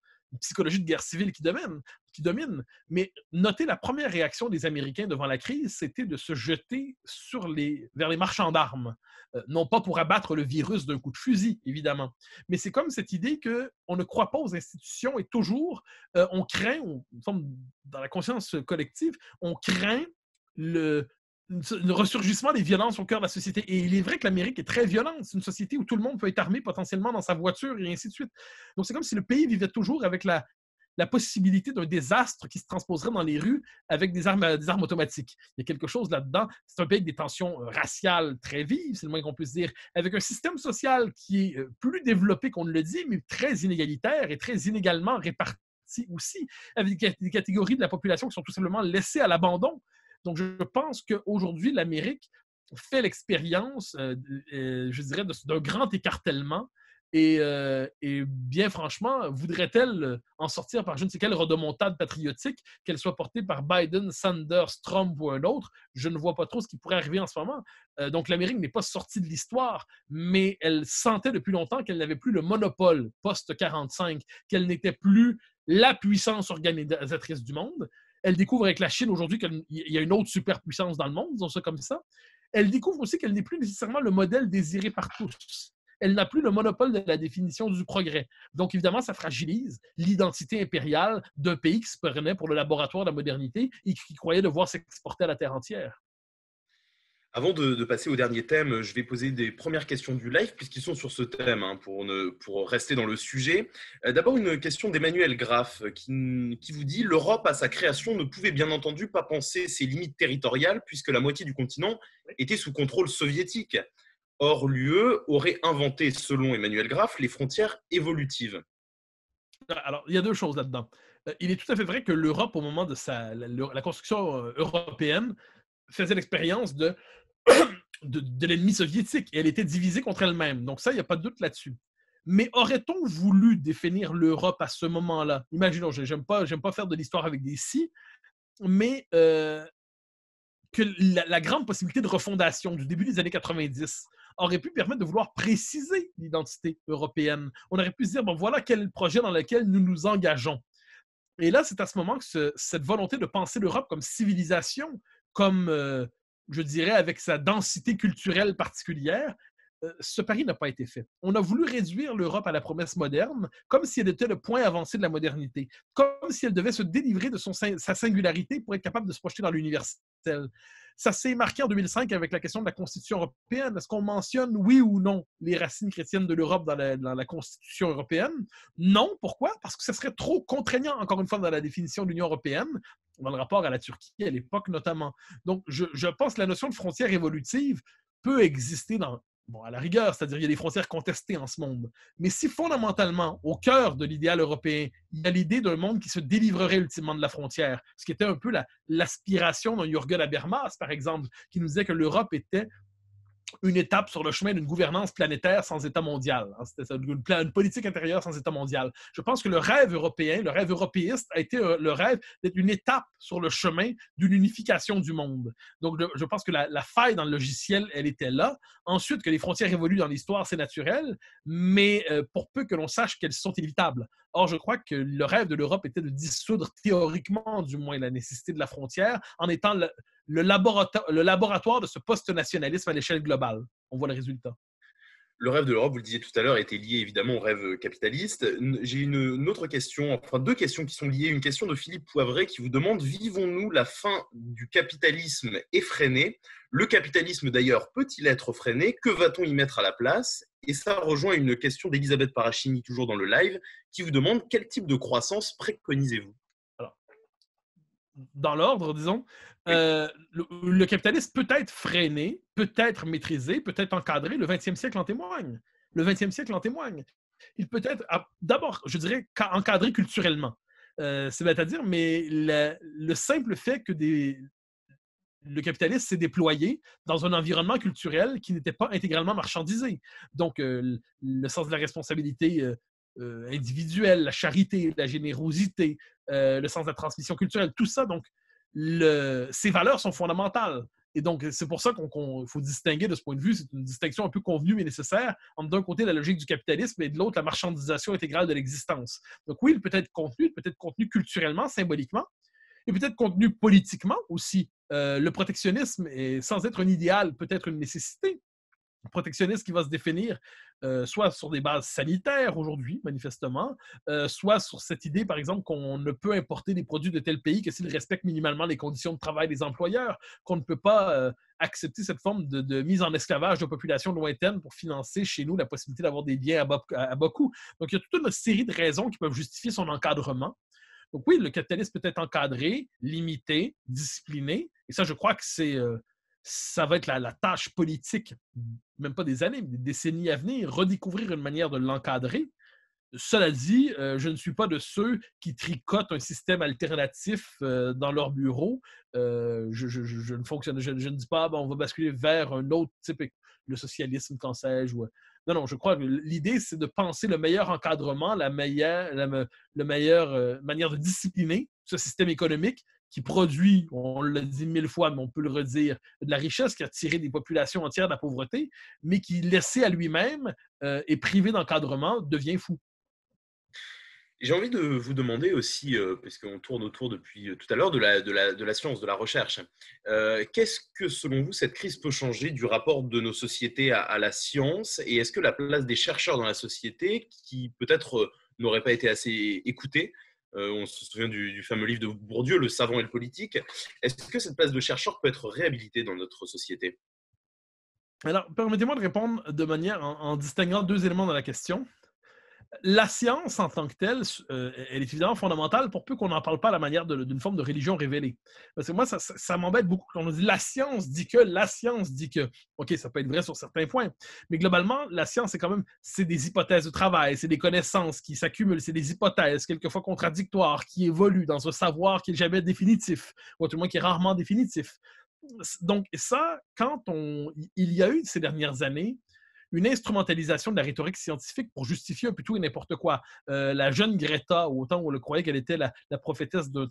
psychologie de guerre civile qui domine, qui domine. Mais notez la première réaction des Américains devant la crise, c'était de se jeter sur les, vers les marchands d'armes. Euh, non pas pour abattre le virus d'un coup de fusil, évidemment, mais c'est comme cette idée qu'on ne croit pas aux institutions et toujours, euh, on craint, on, dans la conscience collective, on craint le, un ressurgissement des violences au cœur de la société. Et il est vrai que l'Amérique est très violente. C'est une société où tout le monde peut être armé potentiellement dans sa voiture et ainsi de suite. Donc, c'est comme si le pays vivait toujours avec la, la possibilité d'un désastre qui se transposerait dans les rues avec des armes, des armes automatiques. Il y a quelque chose là-dedans. C'est un pays avec des tensions euh, raciales très vives, c'est le moins qu'on puisse dire, avec un système social qui est euh, plus développé qu'on ne le dit, mais très inégalitaire et très inégalement réparti aussi, avec des catégories de la population qui sont tout simplement laissées à l'abandon donc, je pense qu'aujourd'hui, l'Amérique fait l'expérience, euh, euh, je dirais, d'un grand écartèlement. Et, euh, bien franchement, voudrait-elle en sortir par je ne sais quelle redemontade patriotique, qu'elle soit portée par Biden, Sanders, Trump ou un autre? Je ne vois pas trop ce qui pourrait arriver en ce moment. donc l'Amérique n'est pas sortie de l'histoire, mais elle sentait depuis longtemps qu'elle n'avait plus le monopole post-45, qu'elle n'était plus la puissance organisatrice du monde. Elle découvre avec la Chine aujourd'hui qu'il y a une autre superpuissance dans le monde, disons ça comme ça. Elle découvre aussi qu'elle n'est plus nécessairement le modèle désiré par tous. Elle n'a plus le monopole de la définition du progrès. Donc, évidemment, ça fragilise l'identité impériale d'un pays qui se prenait pour le laboratoire de la modernité et qui croyait devoir s'exporter à la terre entière. Avant de, passer au dernier thème, je vais poser des premières questions du live, puisqu'ils sont sur ce thème, hein, pour, rester dans le sujet. Euh, d'abord, une question d'Emmanuel Graff, euh, qui, vous dit L'Europe, à sa création, ne pouvait bien entendu pas penser ses limites territoriales, puisque la moitié du continent était sous contrôle soviétique. Or, l'UE aurait inventé, selon Emmanuel Graff, les frontières évolutives. Alors, il y a deux choses là-dedans. Euh, il est tout à fait vrai que l'Europe, au moment de sa, la construction européenne, faisait l'expérience (coughs) de, de, l'ennemi soviétique et elle était divisée contre elle-même. Donc ça, il n'y a pas de doute là-dessus. Mais aurait-on voulu définir l'Europe à ce moment-là Imaginons, j'aime pas, pas faire de l'histoire avec des si, mais euh, que la, grande possibilité de refondation du début des années 90 aurait pu permettre de vouloir préciser l'identité européenne. On aurait pu se dire, bon, voilà quel projet dans lequel nous nous engageons. Et là, c'est à ce moment que cette volonté de penser l'Europe comme civilisation comme, je dirais, avec sa densité culturelle particulière, ce pari n'a pas été fait. On a voulu réduire l'Europe à la promesse moderne, comme si elle était le point avancé de la modernité, comme si elle devait se délivrer de son, sa singularité pour être capable de se projeter dans l'universel. Ça s'est marqué en 2005 avec la question de la Constitution européenne. Est-ce qu'on mentionne, oui ou non, les racines chrétiennes de l'Europe dans, dans la, Constitution européenne? Non. Pourquoi? Parce que ce serait trop contraignant, encore une fois, dans la définition de l'Union européenne, dans le rapport à la Turquie à l'époque notamment. Donc, je, pense que la notion de frontière évolutive peut exister dans, à la rigueur, c'est-à-dire il y a des frontières contestées en ce monde. Mais si fondamentalement, au cœur de l'idéal européen, il y a l'idée d'un monde qui se délivrerait ultimement de la frontière, ce qui était un peu l'aspiration d'un Jürgen Habermas, par exemple, qui nous disait que l'Europe était une étape sur le chemin d'une gouvernance planétaire sans État mondial. Hein. une, politique intérieure sans État mondial. Je pense que le rêve européen, le rêve européiste, a été euh, le rêve d'être une étape sur le chemin d'une unification du monde. Donc, je pense que la, faille dans le logiciel, elle était là. Ensuite, que les frontières évoluent dans l'histoire, c'est naturel, mais euh, pour peu que l'on sache qu'elles sont inévitables. Or, je crois que le rêve de l'Europe était de dissoudre théoriquement, du moins, la nécessité de la frontière en étant le, laboratoire de ce post-nationalisme à l'échelle globale. On voit le résultat. Le rêve de l'Europe, vous le disiez tout à l'heure, était lié évidemment au rêve euh, capitaliste. J'ai une, autre question, enfin deux questions qui sont liées. Une question de Philippe Poivret qui vous demande Vivons-nous la fin du capitalisme effréné Le capitalisme d'ailleurs peut-il être freiné Que va-t-on y mettre à la place Et ça rejoint une question d'Elisabeth Parachini, toujours dans le live, qui vous demande Quel type de croissance préconisez-vous dans l'ordre, disons, euh, le, capitaliste peut être freiné, peut être maîtrisé, peut être encadré. Le 20e siècle en témoigne. Le 20e siècle en témoigne. Il peut être, ah, d'abord, je dirais, encadré culturellement. Euh, c'est à dire, mais le simple fait que des, le capitaliste s'est déployé dans un environnement culturel qui n'était pas intégralement marchandisé. Donc, euh, le sens de la responsabilité euh, individuel, la charité, la générosité, euh, le sens de la transmission culturelle, tout ça. Donc, le, ces valeurs sont fondamentales. Et donc, c'est pour ça qu'il faut distinguer de ce point de vue. C'est une distinction un peu convenue mais nécessaire entre d'un côté la logique du capitalisme et de l'autre la marchandisation intégrale de l'existence. Donc, oui, il peut être contenu, il peut être contenu culturellement, symboliquement, et peut-être contenu politiquement aussi. Euh, le protectionnisme, est, sans être un idéal, peut être une nécessité protectionniste qui va se définir euh, soit sur des bases sanitaires aujourd'hui, manifestement, euh, soit sur cette idée, par exemple, qu'on ne peut importer des produits de tel pays que s'ils respectent minimalement les conditions de travail des employeurs, qu'on ne peut pas euh, accepter cette forme de, mise en esclavage de populations lointaines pour financer chez nous la possibilité d'avoir des liens à bas, coût. Donc, il y a toute une série de raisons qui peuvent justifier son encadrement. Donc oui, le capitalisme peut être encadré, limité, discipliné. Et ça, je crois que c'est, ça va être la, la, tâche politique même pas des années, mais des décennies à venir, redécouvrir une manière de l'encadrer. Cela dit, euh, je ne suis pas de ceux qui tricotent un système alternatif euh, dans leur bureau. Euh, je, ne fonctionne, je, ne dis pas, bon, on va basculer vers un autre type, le socialisme, quand sais-je. Non, non, je crois que l'idée, c'est de penser le meilleur encadrement, la meilleure, la meilleure manière de discipliner ce système économique qui produit, on l'a dit mille fois, mais on peut le redire, de la richesse qui a tiré des populations entières de la pauvreté, mais qui, laissé à lui-même et euh, privé d'encadrement, devient fou. J'ai envie de vous demander aussi, euh, parce qu'on tourne autour depuis euh, tout à l'heure de la, science, de la recherche, qu'est-ce que selon vous cette crise peut changer du rapport de nos sociétés à, à la science et est-ce que la place des chercheurs dans la société, qui peut-être n'aurait pas été assez écoutée, euh, on se souvient du, fameux livre de Bourdieu, Le savant et le politique. Est-ce que cette place de chercheur peut être réhabilitée dans notre société Alors, permettez-moi de répondre de manière en, distinguant deux éléments dans la question la science en tant que telle, euh, e, elle est évidemment fondamentale pour peu qu'on n'en parle pas à la manière d'une forme de religion révélée. Parce que moi, ça, m'embête beaucoup quand on dit la science dit que, la science dit que. OK, ça peut être vrai sur certains points, mais globalement, la science, c'est quand même c'est des hypothèses de travail, c'est des connaissances qui s'accumulent, c'est des hypothèses quelquefois contradictoires qui évoluent dans un savoir qui n'est jamais définitif, ou tout le moins qui est rarement définitif. Donc, ça, quand on. Il y a eu ces dernières années une instrumentalisation de la rhétorique scientifique pour justifier un peu et n'importe quoi. Euh, la jeune Greta, autant on le croyait qu'elle était la, prophétesse de,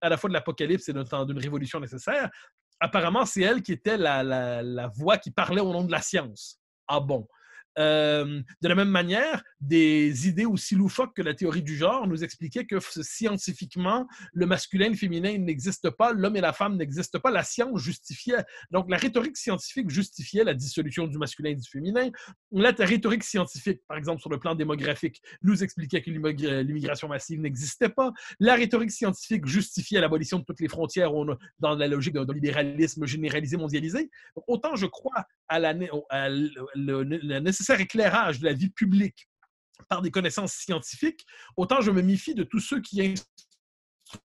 à la fois de l'apocalypse et temps d'une révolution nécessaire, apparemment, c'est elle qui était la voix qui parlait au nom de la science. Ah bon? Euh, de la même manière, des idées aussi loufoques que la théorie du genre nous expliquaient que scientifiquement, le masculin et le féminin n'existent pas, l'homme et la femme n'existent pas, la science justifiait, donc la rhétorique scientifique justifiait la dissolution du masculin et du féminin. La rhétorique scientifique, par exemple sur le plan démographique, nous expliquait que l'immigration massive n'existait pas. La rhétorique scientifique justifiait l'abolition de toutes les frontières dans la logique d'un libéralisme généralisé, mondialisé. autant je crois à à la nécessité nécessaire éclairage de la vie publique par des connaissances scientifiques, autant je me méfie de tous ceux qui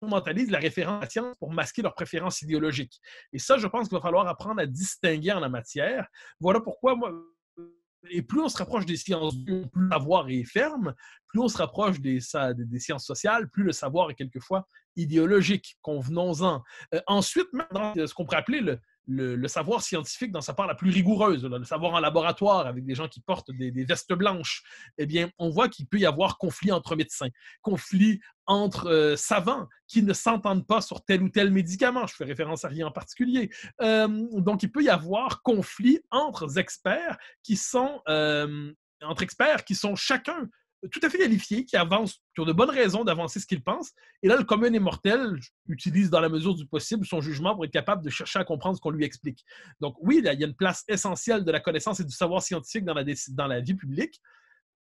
instrumentalisent la référence à la science pour masquer leurs préférences idéologiques. Et ça, je pense qu'il va falloir apprendre à distinguer en la matière. Voilà pourquoi moi, et plus on se rapproche des sciences plus le savoir est ferme, plus on se rapproche des, des sciences sociales, plus le savoir est quelquefois idéologique, convenons-en. Euh, ensuite, maintenant, ce qu'on pourrait appeler le, le, savoir scientifique dans sa part la plus rigoureuse, le savoir en laboratoire avec des gens qui portent des, vestes blanches, eh bien, on voit qu'il peut y avoir conflit entre médecins, conflit entre euh, savants qui ne s'entendent pas sur tel ou tel médicament. Je fais référence à rien en particulier. Euh, donc, il peut y avoir conflit entre experts qui sont, euh, entre experts qui sont chacun tout à fait qualifiés, qui avance qui ont de bonnes raisons d'avancer ce qu'ils pensent. Et là, le commun est mortel utilise dans la mesure du possible son jugement pour être capable de chercher à comprendre ce qu'on lui explique. Donc oui, il y a une place essentielle de la connaissance et du savoir scientifique dans la, dans la vie publique,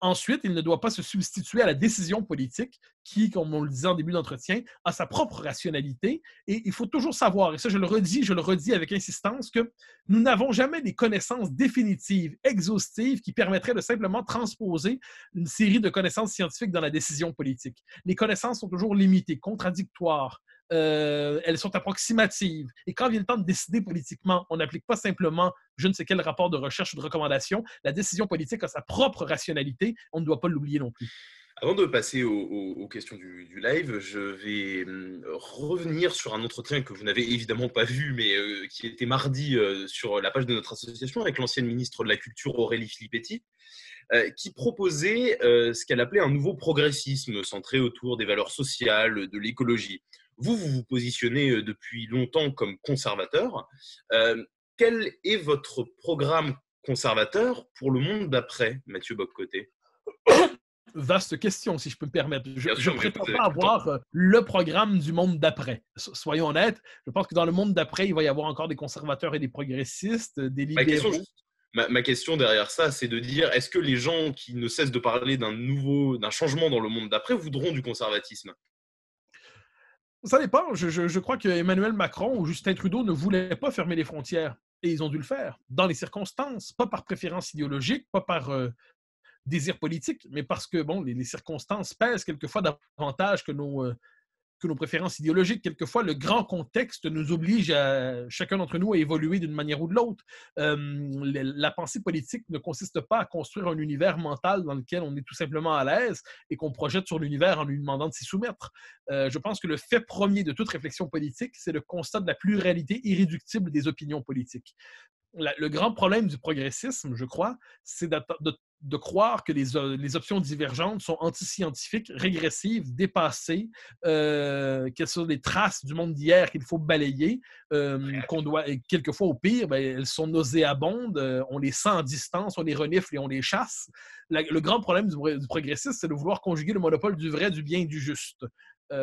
Ensuite, il ne doit pas se substituer à la décision politique qui, comme on le disait en début d'entretien, a sa propre rationalité. Et il faut toujours savoir, et ça je le redis, je le redis avec insistance, que nous n'avons jamais des connaissances définitives, exhaustives, qui permettraient de simplement transposer une série de connaissances scientifiques dans la décision politique. Les connaissances sont toujours limitées, contradictoires, euh, elles sont approximatives. Et quand vient le temps de décider politiquement, on n'applique pas simplement je ne sais quel rapport de recherche ou de recommandation. La décision politique a sa propre rationalité. On ne doit pas l'oublier non plus. Avant de passer aux, questions du, live, je vais hum, revenir sur un entretien que vous n'avez évidemment pas vu, mais euh, qui était mardi euh, sur la page de notre association avec l'ancienne ministre de la Culture Aurélie Filippetti, qui proposait ce qu'elle appelait un nouveau progressisme centré autour des valeurs sociales, de l'écologie. Vous, vous vous positionnez euh, depuis longtemps comme conservateur. Euh, quel est votre programme conservateur pour le monde d'après, Mathieu Boccoté Vaste question, si je peux me permettre. Je ne prétends pas avoir euh, le programme du monde d'après. Soyons honnêtes, je pense que dans le monde d'après, il va y avoir encore des conservateurs et des progressistes, des libéraux. Ma, ma, question derrière ça, c'est de dire est-ce que les gens qui ne cessent de parler d'un nouveau, d'un changement dans le monde d'après voudront du conservatisme ça dépend. Je, crois que Emmanuel Macron ou Justin Trudeau ne voulaient pas fermer les frontières. Et ils ont dû le faire, dans les circonstances, pas par préférence idéologique, pas par euh, désir politique, mais parce que bon, les, circonstances pèsent quelquefois davantage que nos, euh, que nos préférences idéologiques. Quelquefois, le grand contexte nous oblige à chacun d'entre nous à évoluer d'une manière ou de l'autre. Euh, la pensée politique ne consiste pas à construire un univers mental dans lequel on est tout simplement à l'aise et qu'on projette sur l'univers en lui demandant de s'y soumettre. Euh, je pense que le fait premier de toute réflexion politique, c'est le constat de la pluralité irréductible des opinions politiques le grand problème du progressisme, je crois, c'est de, croire que euh, les, options divergentes sont antiscientifiques, régressives, dépassées, euh, qu'elles sont des traces du monde d'hier qu'il faut balayer, euh, qu'on doit, quelquefois au pire, ben, elles sont nauséabondes, on les sent à distance, on les renifle et on les chasse. le grand problème du, progressisme, c'est de vouloir conjuguer le monopole du vrai, du bien et du juste.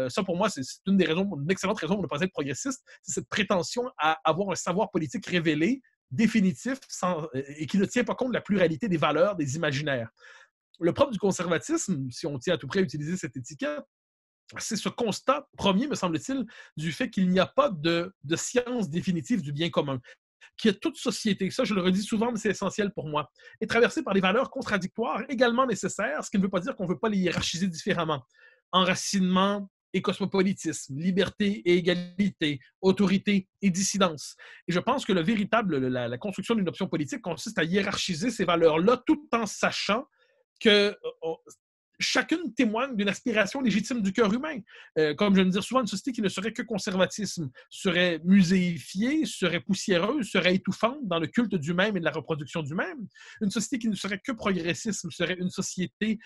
ça, pour moi, c'est une des raisons, une excellente raison de ne pas être progressiste, c'est cette prétention à avoir un savoir politique révélé définitif et qui ne tient pas compte de la pluralité des valeurs, des imaginaires. Le propre du conservatisme, si on tient à tout près à utiliser cette étiquette, c'est ce constat premier, me semble-t-il, du fait qu'il n'y a pas de, science définitive du bien commun qui a toute société, ça je le redis souvent, mais c'est essentiel pour moi, est traversée par des valeurs contradictoires également nécessaires, ce qui ne veut pas dire qu'on ne veut pas les hiérarchiser différemment. Enracinement, et cosmopolitisme, liberté et égalité, autorité et dissidence. Et je pense que le véritable, la, construction d'une option politique consiste à hiérarchiser ces valeurs-là tout en sachant que euh, chacune témoigne d'une aspiration légitime du cœur humain. Euh, comme je le dis souvent, une société qui ne serait que conservatisme serait muséifiée, serait poussiéreuse, serait étouffante dans le culte du même et de la reproduction du même. Une société qui ne serait que progressisme serait une société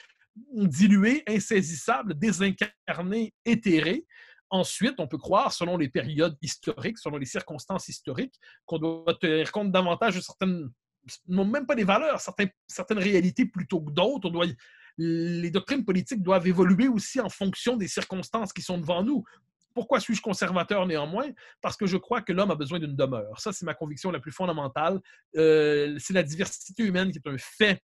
dilué, insaisissable, désincarné, éthéré. Ensuite, on peut croire, selon les périodes historiques, selon les circonstances historiques, qu'on doit tenir compte davantage de certaines, non même pas des valeurs, certaines, réalités plutôt que d'autres. On les doctrines politiques doivent évoluer aussi en fonction des circonstances qui sont devant nous. Pourquoi suis-je conservateur néanmoins? Parce que je crois que l'homme a besoin d'une demeure. Ça, c'est ma conviction la plus fondamentale. Euh, c'est la diversité humaine qui est un fait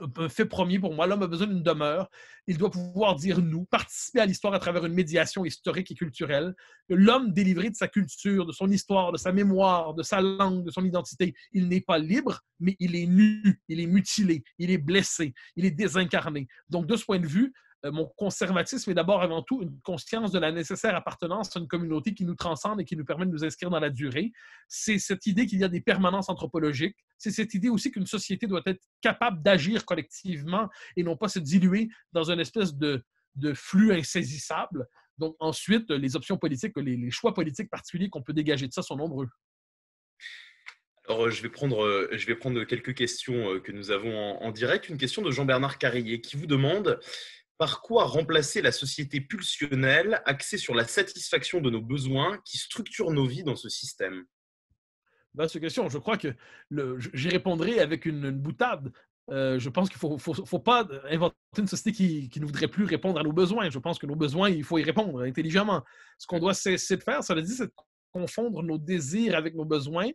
euh, fait premier pour moi. L'homme a besoin d'une demeure. Il doit pouvoir dire nous, participer à l'histoire à travers une médiation historique et culturelle. L'homme délivré de sa culture, de son histoire, de sa mémoire, de sa langue, de son identité, il n'est pas libre, mais il est nu, il est mutilé, il est blessé, il est désincarné. Donc, de ce point de vue, euh, mon conservatisme est d'abord avant tout une conscience de la nécessaire appartenance à une communauté qui nous transcende et qui nous permet de nous inscrire dans la durée. C'est cette idée qu'il y a des permanences anthropologiques. C'est cette idée aussi qu'une société doit être capable d'agir collectivement et non pas se diluer dans une espèce de, flux insaisissable. Donc ensuite, les options politiques, les, choix politiques particuliers qu'on peut dégager de ça sont nombreux. Alors, euh, je vais prendre, euh, je vais prendre quelques questions que nous avons en direct. Une question de Jean-Bernard Carrier qui vous demande par quoi remplacer la société pulsionnelle axée sur la satisfaction de nos besoins qui structure nos vies dans ce système Cette question. Je crois que j'y répondrai avec une, boutade. Euh, je pense qu'il ne faut, pas inventer une société qui, ne voudrait plus répondre à nos besoins. Je pense que nos besoins, il faut y répondre intelligemment. Ce qu'on doit cesser de faire, ça veut dire, c'est de confondre nos désirs avec nos besoins,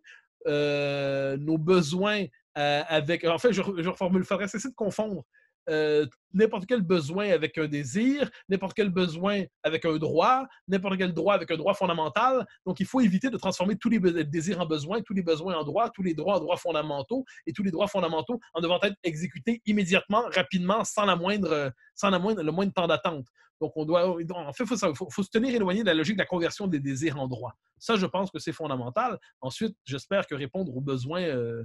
euh, nos besoins euh, avec. En fait, je, je reformule, il faudrait cesser de confondre euh, n'importe quel besoin avec un désir, n'importe quel besoin avec un droit, n'importe quel droit avec un droit fondamental. Donc, il faut éviter de transformer tous les désirs en besoins, tous les besoins en droits, tous les droits en droits fondamentaux et tous les droits fondamentaux en devant être exécutés immédiatement, rapidement, sans, la moindre, sans la moindre, le moindre temps d'attente. Donc, on doit, en fait, il faut, se tenir éloigné de la logique de la conversion des désirs en droits. Ça, je pense que c'est fondamental. Ensuite, j'espère que répondre aux besoins euh,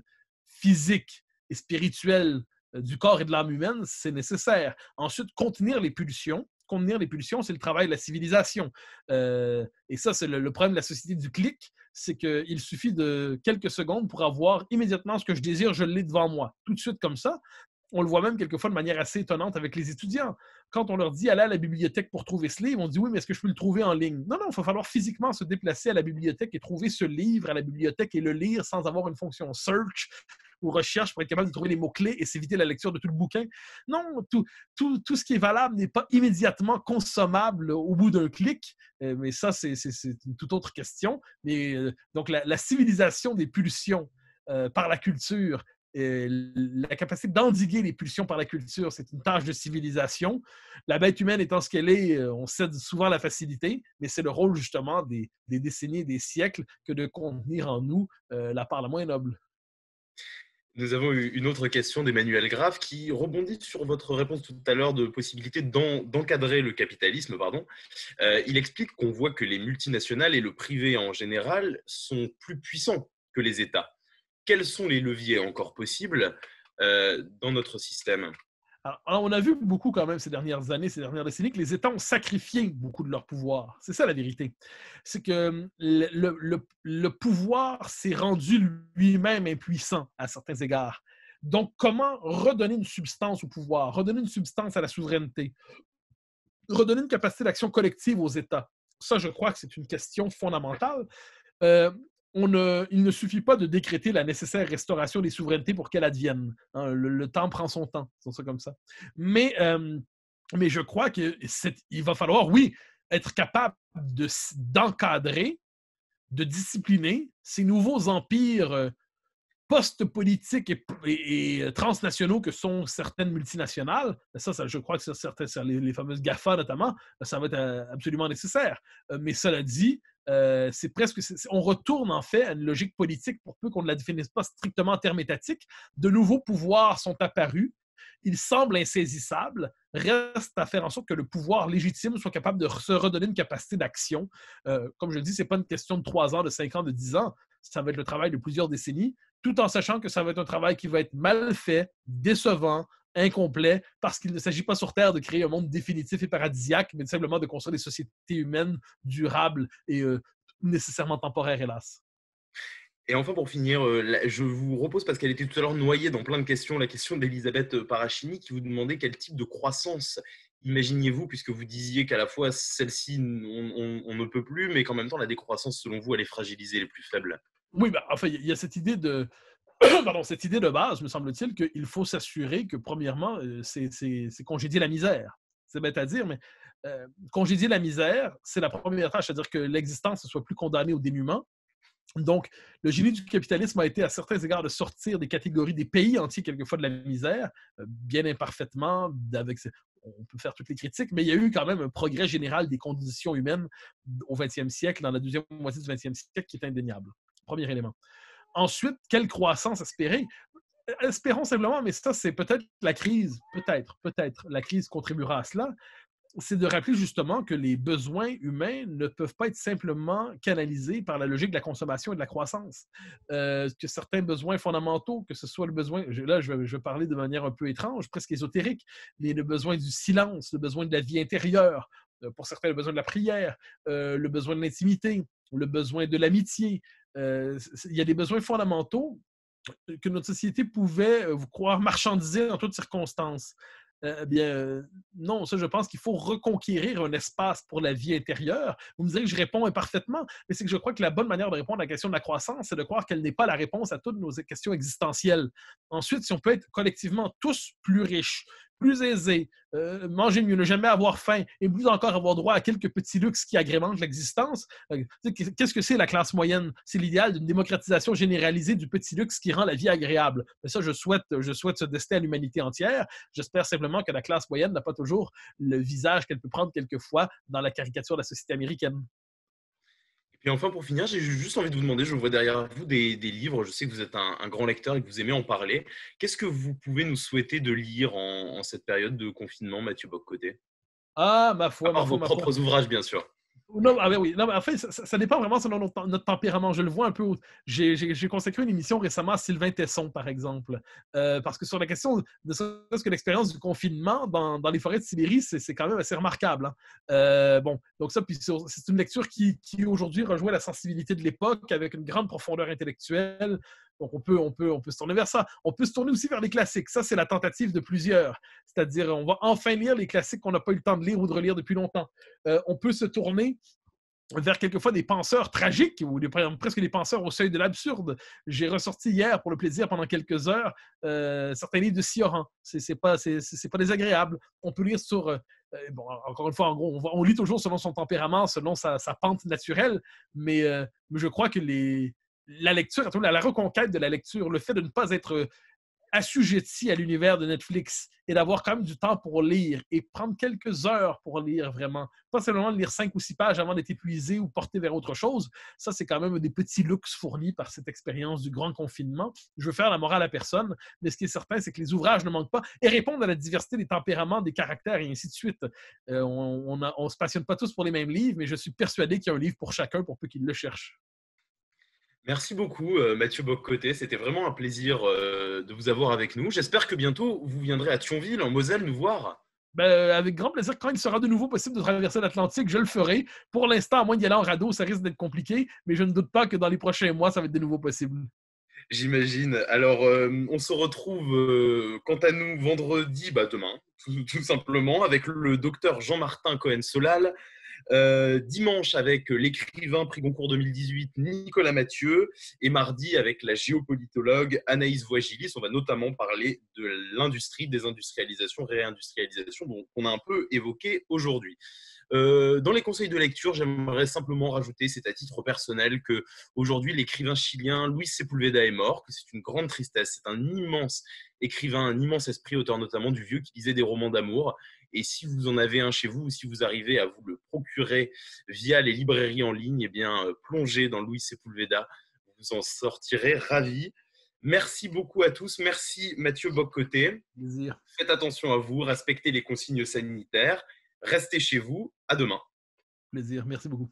physiques et spirituels euh, du corps et de l'âme humaine, c'est nécessaire. Ensuite, contenir les pulsions. Contenir les pulsions, c'est le travail de la civilisation. Euh, et ça, c'est le, le, problème de la société du clic, c'est qu'il suffit de quelques secondes pour avoir immédiatement ce que je désire, je l'ai devant moi, tout de suite comme ça. On le voit même quelquefois de manière assez étonnante avec les étudiants. Quand on leur dit allez à la bibliothèque pour trouver ce livre, on dit oui, mais est-ce que je peux le trouver en ligne Non, non, il faut falloir physiquement se déplacer à la bibliothèque et trouver ce livre à la bibliothèque et le lire sans avoir une fonction search ou recherche pour être capable de trouver les mots-clés et s'éviter la lecture de tout le bouquin. Non, tout, ce qui est valable n'est pas immédiatement consommable au bout d'un clic, euh, mais ça, c'est une toute autre question. Mais, euh, donc, la, civilisation des pulsions euh, par la culture la capacité d'endiguer les pulsions par la culture, c'est une tâche de civilisation. La bête humaine étant ce qu'elle est, euh, on cède souvent la facilité, mais c'est le rôle justement des, décennies, des siècles que de contenir en nous euh, la part la moins noble. Nous avons une autre question d'Emmanuel Graff qui rebondit sur votre réponse tout à l'heure de possibilité d'encadrer le capitalisme. Pardon. Euh, il explique qu'on voit que les multinationales et le privé en général sont plus puissants que les États quels sont les leviers encore possibles euh, dans notre système on a vu beaucoup quand même ces dernières années, ces dernières décennies, que les États ont sacrifié beaucoup de leur pouvoir. C'est ça la vérité. C'est que euh, le, pouvoir s'est rendu lui-même impuissant à certains égards. Donc, comment redonner une substance au pouvoir, redonner une substance à la souveraineté, redonner une capacité d'action collective aux États? Ça, je crois que c'est une question fondamentale. Euh, il ne suffit pas de décréter la nécessaire restauration des souverainetés pour qu'elle advienne. Hein. le, temps prend son temps, c'est comme ça. Mais, euh, je crois qu'il va falloir, oui, être capable d'encadrer, de, discipliner ces nouveaux empires euh, post-politiques et, euh, transnationaux que sont certaines multinationales, ben ça, je crois que les, les, fameuses GAFA notamment, ben ça va être absolument nécessaire. Mais cela dit, euh, c'est presque, on retourne en fait à une logique politique pour peu qu'on ne la définisse pas strictement en termes étatiques. De nouveaux pouvoirs sont apparus. Ils semblent insaisissables. Reste à faire en sorte que le pouvoir légitime soit capable de se redonner une capacité d'action. Euh, comme je le dis, ce n'est pas une question de trois ans, de cinq ans, de 10 ans. Ça va être le travail de plusieurs décennies, tout en sachant que ça va être un travail qui va être mal fait, décevant, incomplet, parce qu'il ne s'agit pas sur Terre de créer un monde définitif et paradisiaque, mais simplement de construire des sociétés humaines durables et euh, nécessairement temporaires, hélas. Et enfin, pour finir, euh, je vous repose, parce qu'elle était tout à l'heure noyée dans plein de questions, la question d'Elisabeth euh, Parachini qui vous demandait quel type de croissance imaginiez-vous, puisque vous disiez qu'à la fois celle-ci, on, ne peut plus, mais qu'en même temps, la décroissance, selon vous, elle est fragilisée les plus faibles Oui, bah, enfin, il y a cette idée de, (coughs) pardon, cette idée de base, me semble-t-il, qu'il faut s'assurer que, premièrement, euh, c'est congédier la misère. C'est bête à dire, mais euh, congédier la misère, c'est la première tâche, c'est-à-dire que l'existence ne soit plus condamnée au dénuement. Donc, le génie du capitalisme a été à certains égards de sortir des catégories des pays entiers, quelquefois, de la misère, euh, bien imparfaitement, avec on peut faire toutes les critiques, mais il y a eu quand même un progrès général des conditions humaines au 20e siècle, dans la deuxième moitié du 20e siècle, qui est indéniable. Premier élément. Ensuite, quelle croissance espérer? Espérons simplement, mais ça, c'est peut-être la crise, peut-être, peut-être, la crise contribuera à cela, c'est de rappeler justement que les besoins humains ne peuvent pas être simplement canalisés par la logique de la consommation et de la croissance. Euh, que certains besoins fondamentaux, que ce soit le besoin, là je vais, parler de manière un peu étrange, presque ésotérique, mais le besoin du silence, le besoin de la vie intérieure, euh, pour certains le besoin de la prière, euh, le besoin de l'intimité, le besoin de l'amitié, euh, il y a des besoins fondamentaux que notre société pouvait euh, vous croire marchandiser dans toutes circonstances. Euh, eh bien, non, ça, je pense qu'il faut reconquérir un espace pour la vie intérieure. Vous me direz que je réponds parfaitement, mais c'est que je crois que la bonne manière de répondre à la question de la croissance, c'est de croire qu'elle n'est pas la réponse à toutes nos questions existentielles. Ensuite, si on peut être collectivement tous plus riches, plus aisé, euh, manger mieux, ne jamais avoir faim et plus encore avoir droit à quelques petits luxes qui agrémentent l'existence. Euh, qu'est-ce que c'est la classe moyenne? C'est l'idéal d'une démocratisation généralisée du petit luxe qui rend la vie agréable. Et ben ça, je souhaite, je souhaite ce destin à l'humanité entière. J'espère simplement que la classe moyenne n'a pas toujours le visage qu'elle peut prendre quelquefois dans la caricature de la société américaine. Et enfin, pour finir, j'ai juste envie de vous demander, je vois derrière vous des, livres, je sais que vous êtes un, grand lecteur et que vous aimez en parler. Qu'est-ce que vous pouvez nous souhaiter de lire en, cette période de confinement, Mathieu Boccoté Ah, ma foi. vos propres ouvrages, bien sûr. Non, ah ben oui. en fait, ça, n'est dépend vraiment selon notre, tempérament. Je le vois un peu. J'ai consacré une émission récemment à Sylvain Tesson, par exemple, euh, parce que sur la question de ce, que l'expérience du confinement dans, les forêts de Sibérie, c'est quand même assez remarquable. Hein. Euh, bon, donc ça, c'est une lecture qui, qui aujourd'hui rejoint la sensibilité de l'époque avec une grande profondeur intellectuelle, donc on peut, on, peut, on peut se tourner vers ça. On peut se tourner aussi vers les classiques. Ça, c'est la tentative de plusieurs. C'est-à-dire, on va enfin lire les classiques qu'on n'a pas eu le temps de lire ou de relire depuis longtemps. Euh, on peut se tourner vers quelquefois des penseurs tragiques ou presque des penseurs au seuil de l'absurde. J'ai ressorti hier, pour le plaisir, pendant quelques heures, euh, certains livres de Sioran. C'est pas, pas désagréable. On peut lire sur... Euh, encore une fois, en gros, on, lit toujours selon son tempérament, selon sa, pente naturelle, mais je crois que les, la lecture, la, la reconquête de la lecture, le fait de ne pas être assujetti à l'univers de Netflix et d'avoir quand même du temps pour lire et prendre quelques heures pour lire vraiment. Pas seulement lire cinq ou six pages avant d'être épuisé ou porté vers autre chose. Ça, c'est quand même des petits luxes fournis par cette expérience du grand confinement. Je veux faire la morale à personne, mais ce qui est certain, c'est que les ouvrages ne manquent pas et répondent à la diversité des tempéraments, des caractères et ainsi de suite. Euh, on ne se passionne pas tous pour les mêmes livres, mais je suis persuadé qu'il y a un livre pour chacun pour peu qu'il le cherche. Merci beaucoup, euh, Mathieu Boccoté. C'était vraiment un plaisir euh, de vous avoir avec nous. J'espère que bientôt, vous viendrez à Thionville, en Moselle, nous voir. Ben, euh, avec grand plaisir. Quand il sera de nouveau possible de traverser l'Atlantique, je le ferai. Pour l'instant, à moins d'y aller en radeau, ça risque d'être compliqué, mais je ne doute pas que dans les prochains mois, ça va être de nouveau possible. J'imagine. Alors, on se retrouve, quant à nous, vendredi, bah, demain, (laughs) tout simplement, avec le docteur Jean-Martin Cohen-Solal, euh, dimanche avec l'écrivain prix Goncourt 2018 Nicolas Mathieu et mardi avec la géopolitologue Anaïs Voigilis. On va notamment parler de l'industrie, des industrialisations, réindustrialisations, dont on a un peu évoqué aujourd'hui. Euh, dans les conseils de lecture, j'aimerais simplement rajouter, c'est à titre personnel, que aujourd'hui l'écrivain chilien Luis Sepulveda est mort, que c'est une grande tristesse. C'est un immense écrivain, un immense esprit, auteur notamment du Vieux, qui lisait des romans d'amour et si vous en avez un chez vous, ou si vous arrivez à vous le procurer via les librairies en ligne, eh bien, euh, plongez dans Louis Sepulveda, vous en sortirez ravi. Merci beaucoup à tous. Merci Mathieu Boccoté. Faites attention à vous, respectez les consignes sanitaires. Restez chez vous. À demain. Plaisir. Merci beaucoup.